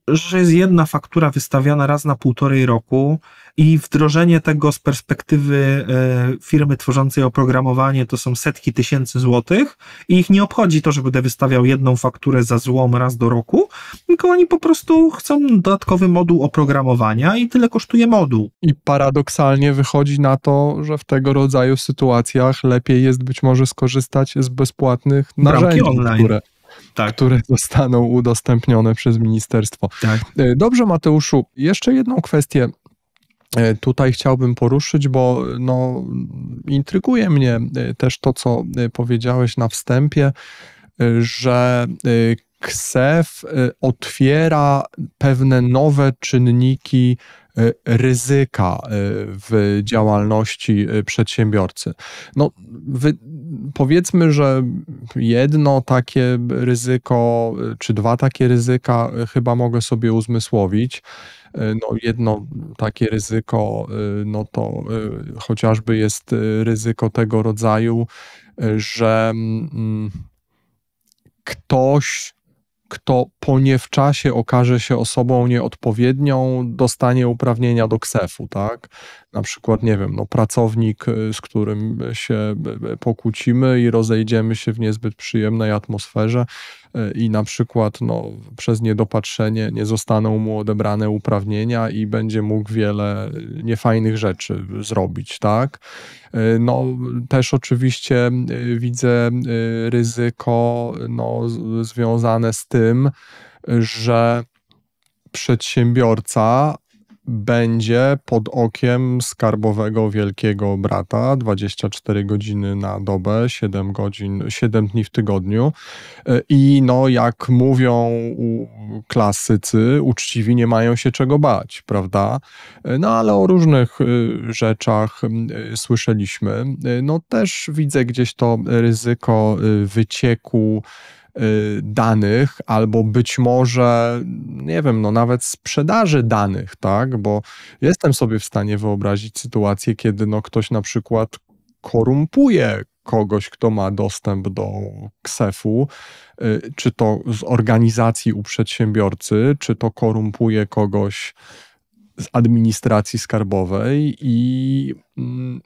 że jest jedna faktura wystawiana raz na półtorej roku i wdrożenie tego z perspektywy e, firmy tworzącej oprogramowanie to są setki tysięcy złotych i ich nie obchodzi to, że będę wystawiał jedną fakturę za złom raz do roku, tylko oni po prostu chcą dodatkowy moduł oprogramowania i tyle kosztuje moduł. I paradoksalnie wychodzi na to, że w tego rodzaju sytuacjach lepiej jest być może skorzystać z bezpłatnych narzędzi, które tak. które zostaną udostępnione przez ministerstwo. Tak. E, dobrze, Mateuszu, jeszcze jedną kwestię e, tutaj chciałbym poruszyć, bo no, intryguje mnie e, też to, co powiedziałeś na wstępie, że KSEF otwiera pewne nowe czynniki ryzyka w działalności przedsiębiorcy. No, wy, powiedzmy, że jedno takie ryzyko, y, czy dwa takie ryzyka y, chyba mogę sobie uzmysłowić. Y, no, jedno takie ryzyko, no to chociażby jest ryzyko tego rodzaju, że mm, ktoś, kto po nie w czasie okaże się osobą nieodpowiednią, dostanie uprawnienia do ksefu, tak? na przykład, nie wiem, no, pracownik, y, z którym się y, y, pokłócimy i rozejdziemy się w niezbyt przyjemnej atmosferze i na przykład no, przez niedopatrzenie nie zostaną mu odebrane uprawnienia i będzie mógł wiele niefajnych rzeczy zrobić, tak? No, też oczywiście widzę ryzyko no, związane z tym, że przedsiębiorca będzie pod okiem skarbowego wielkiego brata 24 godziny na dobę, 7 godzin, 7 dni w tygodniu. E, I no, jak mówią klasycy, uczciwi nie mają się czego bać, prawda? E, no ale o różnych e, rzeczach słyszeliśmy. No też widzę gdzieś to ryzyko wycieku Y, danych, albo być może, nie wiem, no nawet sprzedaży danych, tak? Bo jestem sobie w stanie wyobrazić sytuację, kiedy no ktoś na przykład korumpuje kogoś, kto ma dostęp do ksefu, y, czy to z organizacji u przedsiębiorcy, czy to korumpuje kogoś z administracji skarbowej i mm,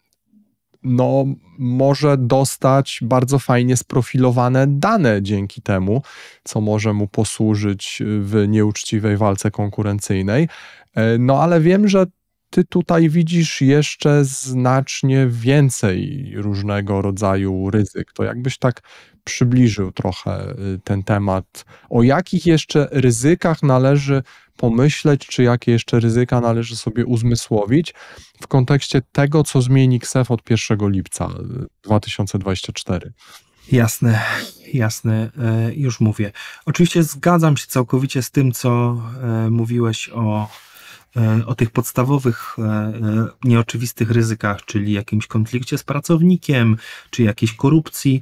no, może dostać bardzo fajnie sprofilowane dane dzięki temu, co może mu posłużyć w nieuczciwej walce konkurencyjnej. E, no ale wiem, że ty tutaj widzisz jeszcze znacznie więcej różnego rodzaju ryzyk. To jakbyś tak przybliżył trochę y, ten temat. O jakich jeszcze ryzykach należy pomyśleć, czy jakie jeszcze ryzyka należy sobie uzmysłowić w kontekście tego, co zmieni KSEF od 1 lipca 2024? Y, jasne, jasne, y, już mówię. Oczywiście zgadzam się całkowicie z tym, co mówiłeś o, o tych podstawowych nieoczywistych ryzykach, czyli jakimś konflikcie z pracownikiem, czy jakiejś korupcji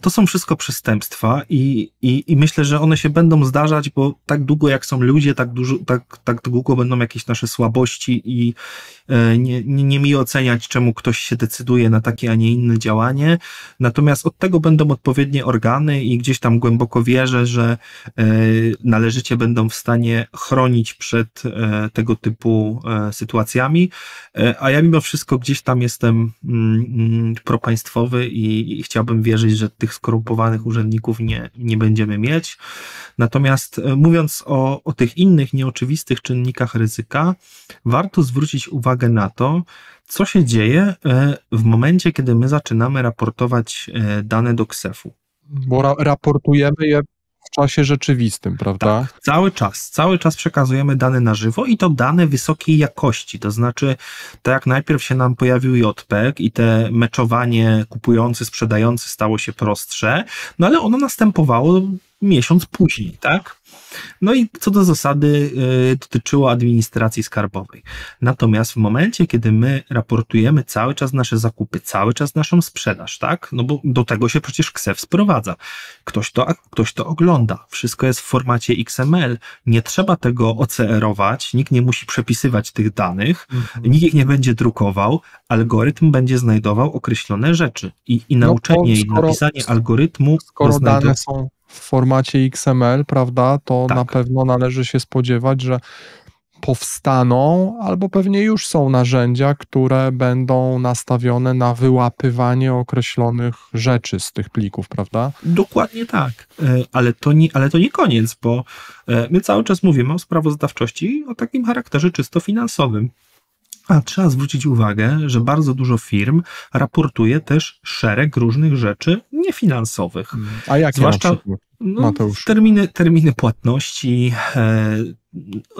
to są wszystko przestępstwa i, i, i, myślę, że one się będą zdarzać, bo tak długo jak są ludzie, tak, dużo, tak, tak długo będą jakieś nasze słabości i e, nie, nie, nie mi oceniać, czemu ktoś się decyduje na takie, a nie inne działanie. Natomiast od tego będą odpowiednie organy i gdzieś tam głęboko wierzę, że e, należycie będą w stanie chronić przed e, tego typu sytuacjami. a ja mimo wszystko gdzieś tam jestem mm, mm, propaństwowy i, i chciałbym wierzyć, że tych skorumpowanych urzędników nie, nie będziemy mieć. Natomiast e, mówiąc o, o tych innych nieoczywistych czynnikach ryzyka, warto zwrócić uwagę na to, co się dzieje e, w momencie, kiedy my zaczynamy raportować e, dane do KSEF-u. Bo ra raportujemy je czasie rzeczywistym, prawda? Tak, cały czas. Cały czas przekazujemy dane na żywo i to dane wysokiej jakości. To znaczy, tak jak najpierw się nam pojawił JPEG i te meczowanie kupujący, sprzedający stało się prostsze, no ale ono następowało miesiąc później, tak? No i co do zasady y, dotyczyło administracji skarbowej. Natomiast w momencie, kiedy my raportujemy cały czas nasze zakupy, cały czas naszą sprzedaż, tak? No bo do tego się przecież KSEF sprowadza. Ktoś to, ktoś to ogląda. Wszystko jest w formacie XML. Nie trzeba tego OCR-ować, nikt nie musi przepisywać tych danych, mhm. nikt ich nie będzie drukował. Algorytm będzie znajdował określone rzeczy i, i no nauczenie no skoro, i napisanie algorytmu. Skoro dane są w formacie XML, prawda, to tak. na pewno należy się spodziewać, że powstaną, albo pewnie już są narzędzia, które będą nastawione na wyłapywanie określonych rzeczy z tych plików, prawda? Dokładnie tak, e, ale to nie, ale to nie koniec, bo e, my cały czas mówimy o sprawozdawczości o takim charakterze czysto finansowym. A trzeba zwrócić uwagę, że bardzo dużo firm raportuje też szereg różnych rzeczy niefinansowych. A jak zwłaszcza no, terminy, terminy płatności, e,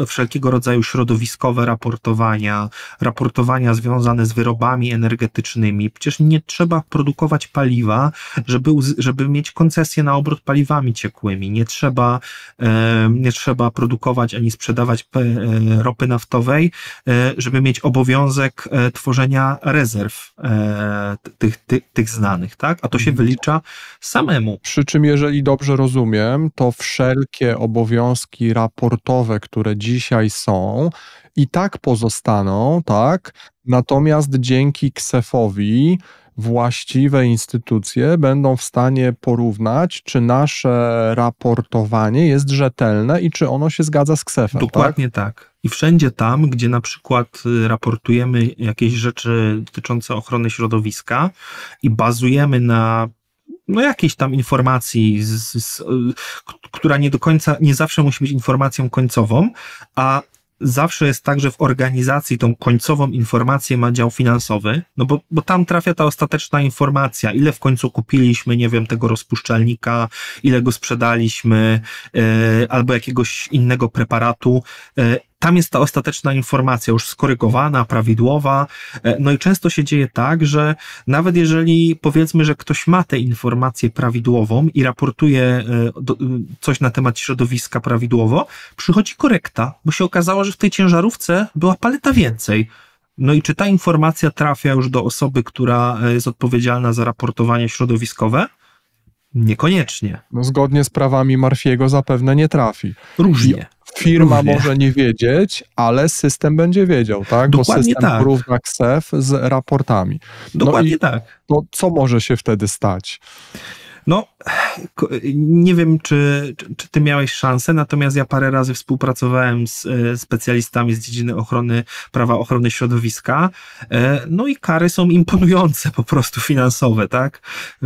wszelkiego rodzaju środowiskowe raportowania, raportowania związane z wyrobami energetycznymi. Przecież nie trzeba produkować paliwa, żeby, żeby mieć koncesję na obrót paliwami ciekłymi. Nie trzeba, e, nie trzeba produkować ani sprzedawać e, ropy naftowej, e, żeby mieć obowiązek tworzenia rezerw tych, tych, tych znanych, tak? A to się mhm. wylicza samemu. Przy czym, jeżeli dobrze rozumiem, to wszelkie obowiązki raportowe, które dzisiaj są i tak pozostaną, tak? Natomiast dzięki ksefowi właściwe instytucje będą w stanie porównać, czy nasze raportowanie jest rzetelne i czy ono się zgadza z ksefem. Tak? Dokładnie tak. tak. I wszędzie tam, gdzie na przykład y, raportujemy jakieś rzeczy dotyczące ochrony środowiska i bazujemy na no jakiejś tam informacji, z, z, e, która nie do końca, nie zawsze musi być informacją końcową, a zawsze jest tak, że w organizacji tą końcową informację ma dział finansowy, no bo, bo tam trafia ta ostateczna informacja, ile w końcu kupiliśmy, nie wiem, tego rozpuszczalnika, ile go sprzedaliśmy, e, albo jakiegoś innego preparatu, e, tam jest ta ostateczna informacja już skorygowana, prawidłowa. E, no i często się dzieje tak, że nawet jeżeli powiedzmy, że ktoś ma tę informację prawidłową i raportuje e, y, coś na temat środowiska prawidłowo, przychodzi korekta, bo się okazało, że w tej ciężarówce była paleta więcej. No i czy ta informacja trafia już do osoby, która e, jest odpowiedzialna za raportowanie środowiskowe? Niekoniecznie. No zgodnie z prawami Marfiego zapewne nie trafi. Różnie. Firma Różnie. może nie wiedzieć, ale system będzie wiedział, tak? Dokładnie Bo system tak. porówna KSEF z raportami. No Dokładnie no tak. To co może się wtedy stać? No, nie wiem, czy, czy ty miałeś szansę, natomiast ja parę razy współpracowałem z e, specjalistami z dziedziny ochrony prawa ochrony środowiska. E, no i kary są imponujące po prostu finansowe, tak?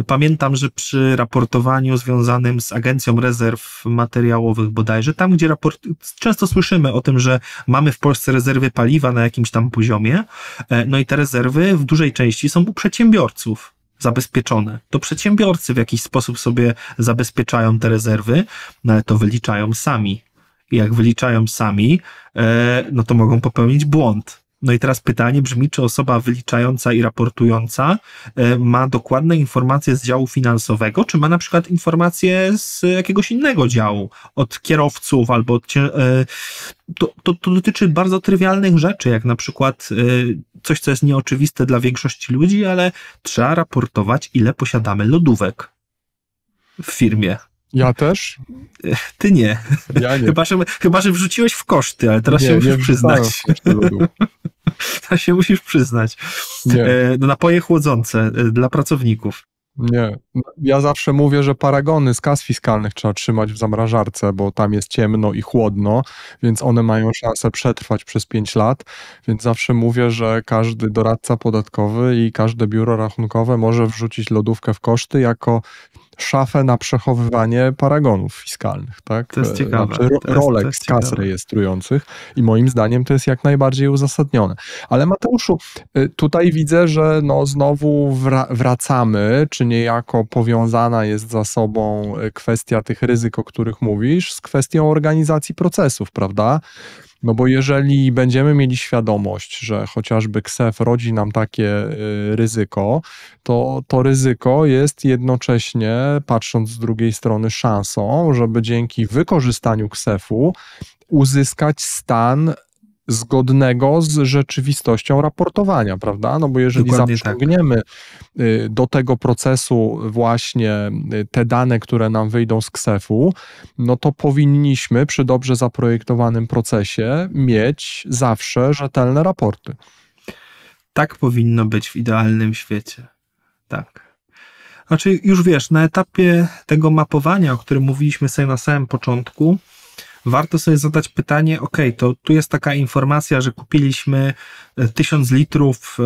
Pamiętam, że przy raportowaniu związanym z Agencją Rezerw Materiałowych bodajże, tam gdzie raport... często słyszymy o tym, że mamy w Polsce rezerwy paliwa na jakimś tam poziomie, e, no i te rezerwy w dużej części są u przedsiębiorców zabezpieczone, to przedsiębiorcy w jakiś sposób sobie zabezpieczają te rezerwy, no ale to wyliczają sami. I jak wyliczają sami, e, no to mogą popełnić błąd. No i teraz pytanie brzmi, czy osoba wyliczająca i raportująca e, ma dokładne informacje z działu finansowego, czy ma na przykład informacje z jakiegoś innego działu, od kierowców albo od. E, to, to, to dotyczy bardzo trywialnych rzeczy, jak na przykład e, coś, co jest nieoczywiste dla większości ludzi, ale trzeba raportować, ile posiadamy lodówek w firmie. Ja też? Ty nie. Ja nie. Chyba, że, chyba, że wrzuciłeś w koszty, ale teraz nie, się musisz przyznać. teraz się musisz przyznać. Nie. E, no, napoje chłodzące e, dla pracowników. Nie. Ja zawsze mówię, że paragony z kas fiskalnych trzeba trzymać w zamrażarce, bo tam jest ciemno i chłodno, więc one mają szansę przetrwać przez 5 lat. Więc zawsze mówię, że każdy doradca podatkowy i każde biuro rachunkowe może wrzucić lodówkę w koszty jako szafę na przechowywanie paragonów fiskalnych, tak? To jest e, ciekawe. Znaczy, to Rolex to kas rejestrujących i moim zdaniem to jest jak najbardziej uzasadnione. Ale Mateuszu, e, tutaj widzę, że no znowu wracamy, czy niejako powiązana jest za sobą e, kwestia tych ryzyk, o których mówisz, z kwestią organizacji procesów, prawda? No bo jeżeli będziemy mieli świadomość, że chociażby KSEF rodzi nam takie y, ryzyko, to to ryzyko jest jednocześnie, patrząc z drugiej strony, szansą, żeby dzięki wykorzystaniu ksefu uzyskać stan zgodnego z rzeczywistością raportowania, prawda? No bo jeżeli Dokładnie zaprzągniemy tak. Y, do tego procesu właśnie y, te dane, które nam wyjdą z ksefu, no to powinniśmy przy dobrze zaprojektowanym procesie mieć zawsze rzetelne raporty. Tak powinno być w idealnym świecie. Tak. Znaczy, już wiesz, na etapie tego mapowania, o którym mówiliśmy sobie na samym początku, warto sobie zadać pytanie, ok, to tu jest taka informacja, że kupiliśmy e, tysiąc litrów,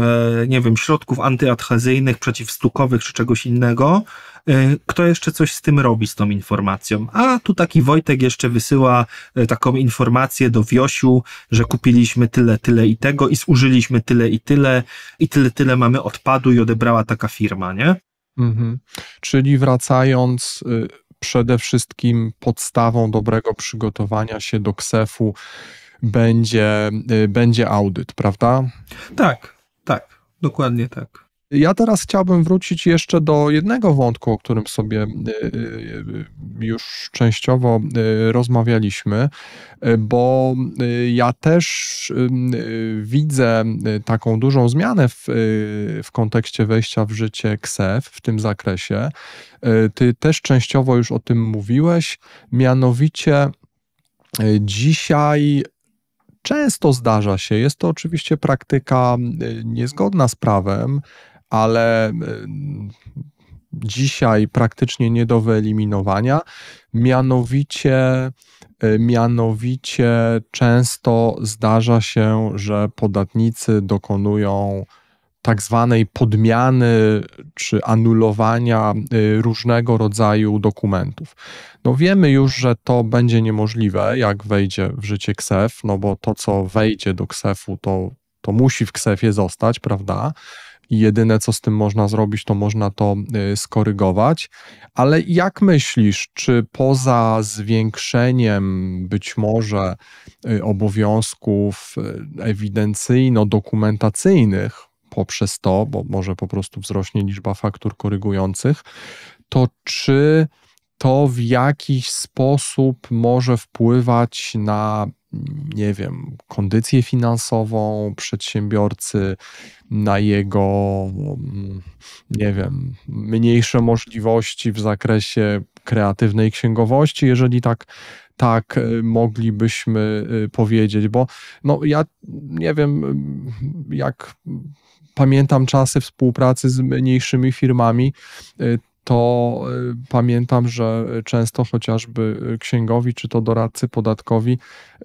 e, nie wiem, środków antyadhezyjnych, przeciwstukowych czy czegoś innego. E, kto jeszcze coś z tym robi, z tą informacją? A tu taki Wojtek jeszcze wysyła taką informację do Wiosiu, że kupiliśmy tyle, tyle i tego i zużyliśmy tyle i tyle i tyle, tyle mamy odpadu i odebrała taka firma, nie? Mhm. Czyli wracając, y, przede wszystkim podstawą dobrego przygotowania się do ksefu będzie, y, będzie audyt, prawda? Tak, tak, dokładnie tak. Ja teraz chciałbym wrócić jeszcze do jednego wątku, o którym sobie e, e, już częściowo e, rozmawialiśmy, bo ja też widzę taką dużą zmianę w, w kontekście wejścia w życie KSEF w tym zakresie. Ty też częściowo już o tym mówiłeś, mianowicie dzisiaj często zdarza się, jest to oczywiście praktyka niezgodna z prawem, ale y, dzisiaj praktycznie nie do wyeliminowania, mianowicie, y, mianowicie często zdarza się, że podatnicy dokonują tak zwanej podmiany czy anulowania y, różnego rodzaju dokumentów. No wiemy już, że to będzie niemożliwe, jak wejdzie w życie KSEF, no bo to, co wejdzie do KSEF-u, to, to musi w KSEF-ie zostać, prawda? jedyne, co z tym można zrobić, to można to y, skorygować. Ale jak myślisz, czy poza zwiększeniem być może y, obowiązków y, ewidencyjno-dokumentacyjnych poprzez to, bo może po prostu wzrośnie liczba faktur korygujących, to czy to w jakiś sposób może wpływać na, nie wiem, kondycję finansową przedsiębiorcy, na jego, mm, nie wiem, mniejsze możliwości w zakresie kreatywnej księgowości, jeżeli tak, tak y, moglibyśmy y, powiedzieć, bo no, ja nie wiem, y, jak pamiętam czasy współpracy z mniejszymi firmami, to y, pamiętam, że często chociażby y, księgowi czy to doradcy podatkowi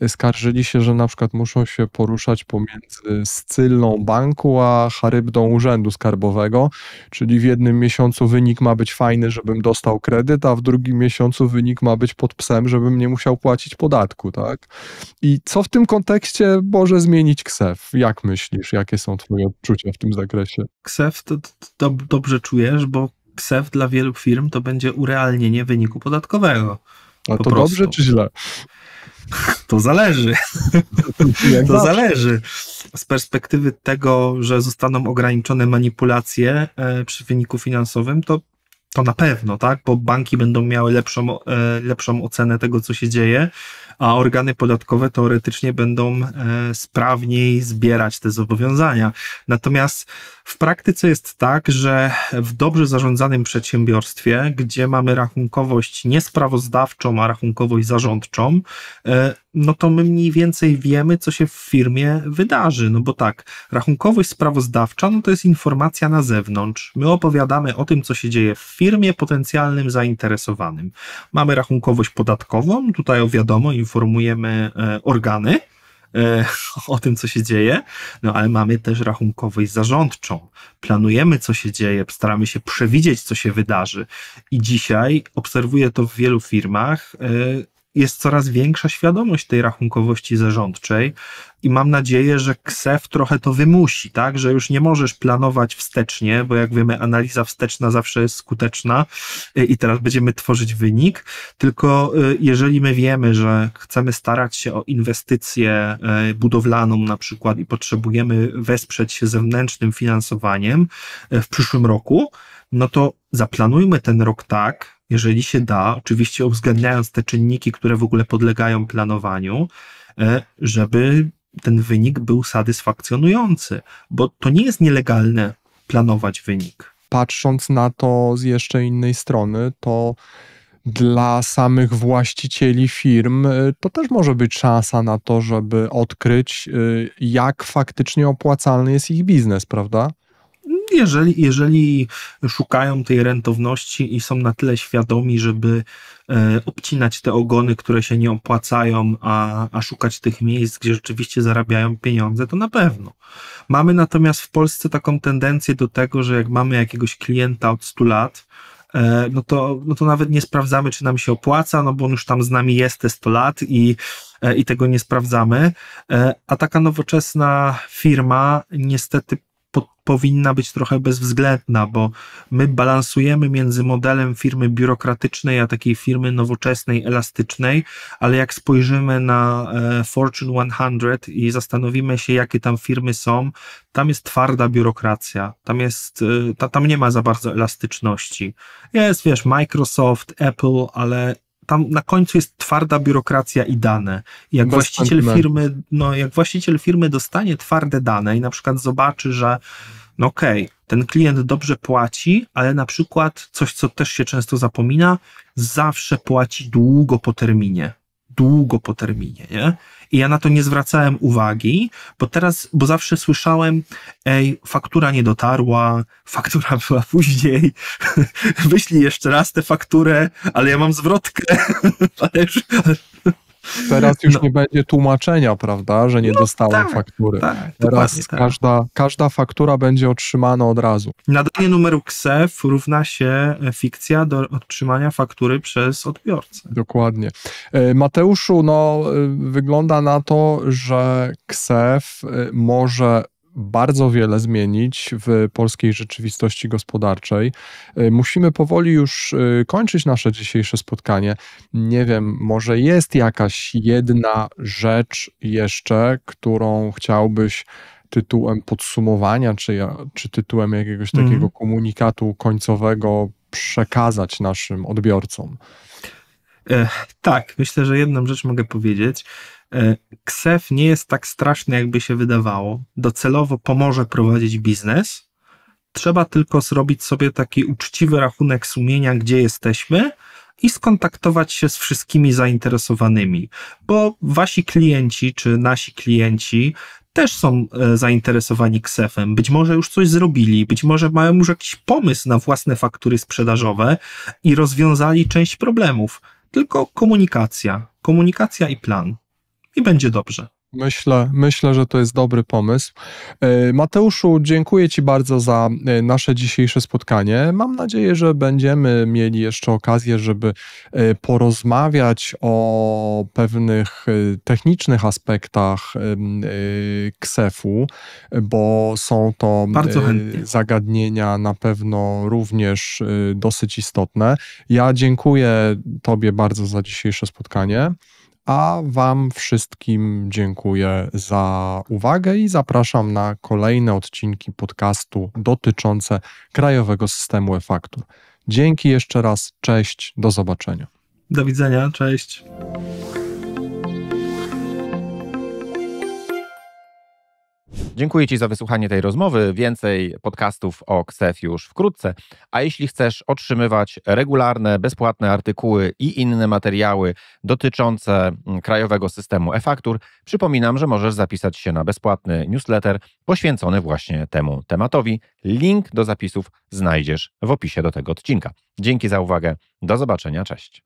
y, skarżyli się, że na przykład muszą się poruszać pomiędzy scylną banku a charybdą urzędu skarbowego, czyli w jednym miesiącu wynik ma być fajny, żebym dostał kredyt, a w drugim miesiącu wynik ma być pod psem, żebym nie musiał płacić podatku, tak? I co w tym kontekście może zmienić KSEF? Jak myślisz? Jakie są twoje odczucia w tym zakresie? KSEF to, to, to dobrze czujesz, bo KSEF dla wielu firm to będzie urealnienie wyniku podatkowego. A po to prostu. dobrze czy źle? To zależy. to zależy. Z perspektywy tego, że zostaną ograniczone manipulacje e, przy wyniku finansowym, to, to na pewno, tak? Bo banki będą miały lepszą, e, lepszą ocenę tego, co się dzieje, a organy podatkowe teoretycznie będą e, sprawniej zbierać te zobowiązania. Natomiast w praktyce jest tak, że w dobrze zarządzanym przedsiębiorstwie, gdzie mamy rachunkowość niesprawozdawczą, a rachunkowość zarządczą, e, no to my mniej więcej wiemy, co się w firmie wydarzy. No bo tak, rachunkowość sprawozdawcza no to jest informacja na zewnątrz. My opowiadamy o tym, co się dzieje w firmie potencjalnym zainteresowanym. Mamy rachunkowość podatkową, tutaj o wiadomo, informujemy e, organy e, o tym, co się dzieje, no ale mamy też rachunkowość zarządczą. Planujemy, co się dzieje, staramy się przewidzieć, co się wydarzy. I dzisiaj obserwuję to w wielu firmach e, jest coraz większa świadomość tej rachunkowości zarządczej i mam nadzieję, że KSEF trochę to wymusi, tak, że już nie możesz planować wstecznie, bo jak wiemy, analiza wsteczna zawsze jest skuteczna y, i teraz będziemy tworzyć wynik, tylko y, jeżeli my wiemy, że chcemy starać się o inwestycję y, budowlaną na przykład i potrzebujemy wesprzeć się zewnętrznym finansowaniem w przyszłym roku, no to zaplanujmy ten rok tak, jeżeli się da, oczywiście uwzględniając te czynniki, które w ogóle podlegają planowaniu, e, żeby ten wynik był satysfakcjonujący, bo to nie jest nielegalne planować wynik. Patrząc na to z jeszcze innej strony, to dla samych właścicieli firm e, to też może być szansa na to, żeby odkryć, e, jak faktycznie opłacalny jest ich biznes, prawda? jeżeli, jeżeli szukają tej rentowności i są na tyle świadomi, żeby e, obcinać te ogony, które się nie opłacają, a, a szukać tych miejsc, gdzie rzeczywiście zarabiają pieniądze, to na pewno. Mamy natomiast w Polsce taką tendencję do tego, że jak mamy jakiegoś klienta od 100 lat, e, no to, no to nawet nie sprawdzamy, czy nam się opłaca, no bo on już tam z nami jest te 100 lat i, e, i tego nie sprawdzamy. E, a taka nowoczesna firma niestety po, powinna być trochę bezwzględna, bo my balansujemy między modelem firmy biurokratycznej, a takiej firmy nowoczesnej, elastycznej, ale jak spojrzymy na e, Fortune 100 i zastanowimy się, jakie tam firmy są, tam jest twarda biurokracja, tam, jest, e, ta, tam nie ma za bardzo elastyczności. Jest, wiesz, Microsoft, Apple, ale tam na końcu jest twarda biurokracja i dane. jak właściciel firmy, no jak właściciel firmy dostanie twarde dane i na przykład zobaczy, że no okej, okay, ten klient dobrze płaci, ale na przykład coś, co też się często zapomina, zawsze płaci długo po terminie długo po terminie, nie? I ja na to nie zwracałem uwagi, bo teraz, bo zawsze słyszałem, ej, faktura nie dotarła, faktura była później, wyślij jeszcze raz tę fakturę, ale ja mam zwrotkę, ale już, Teraz już no. nie będzie tłumaczenia, prawda, że nie no, dostałem tak, faktury. Tak, Teraz tak. każda, tak. każda faktura będzie otrzymana od razu. Nadanie numeru KSEF równa się e, fikcja do otrzymania faktury przez odbiorcę. Dokładnie. E, Mateuszu, no, e, wygląda na to, że KSEF może bardzo wiele zmienić w polskiej rzeczywistości gospodarczej. Y, musimy powoli już y, kończyć nasze dzisiejsze spotkanie. Nie wiem, może jest jakaś jedna rzecz jeszcze, którą chciałbyś tytułem podsumowania, czy, czy tytułem jakiegoś mhm. takiego mm. komunikatu końcowego przekazać naszym odbiorcom? E, tak, myślę, że jedną rzecz mogę powiedzieć. E, KSEF nie jest tak straszny, jakby się wydawało. Docelowo pomoże prowadzić biznes. Trzeba tylko zrobić sobie taki uczciwy rachunek sumienia, gdzie jesteśmy i skontaktować się z wszystkimi zainteresowanymi, bo wasi klienci czy nasi klienci też są e, zainteresowani ksefem. Być może już coś zrobili, być może mają już jakiś pomysł na własne faktury sprzedażowe i rozwiązali część problemów. Tylko komunikacja, komunikacja i plan i będzie dobrze. Myślę, myślę, że to jest dobry pomysł. E, Mateuszu, dziękuję Ci bardzo za e, nasze dzisiejsze spotkanie. Mam nadzieję, że będziemy mieli jeszcze okazję, żeby e, porozmawiać o pewnych technicznych aspektach ksefu, bo są to zagadnienia na pewno również dosyć istotne. Ja dziękuję Tobie bardzo za dzisiejsze spotkanie a Wam wszystkim dziękuję za uwagę i zapraszam na kolejne odcinki podcastu dotyczące krajowego systemu e-faktur. Dzięki jeszcze raz, cześć, do zobaczenia. Do widzenia, cześć. Dziękuję Ci za wysłuchanie tej rozmowy. Więcej podcastów o KSEF już wkrótce. A jeśli chcesz otrzymywać regularne, bezpłatne artykuły i inne materiały dotyczące mm, krajowego systemu e-faktur, przypominam, że możesz zapisać się na bezpłatny newsletter poświęcony właśnie temu tematowi. Link do zapisów znajdziesz w opisie do tego odcinka. Dzięki za uwagę. Do zobaczenia. Cześć.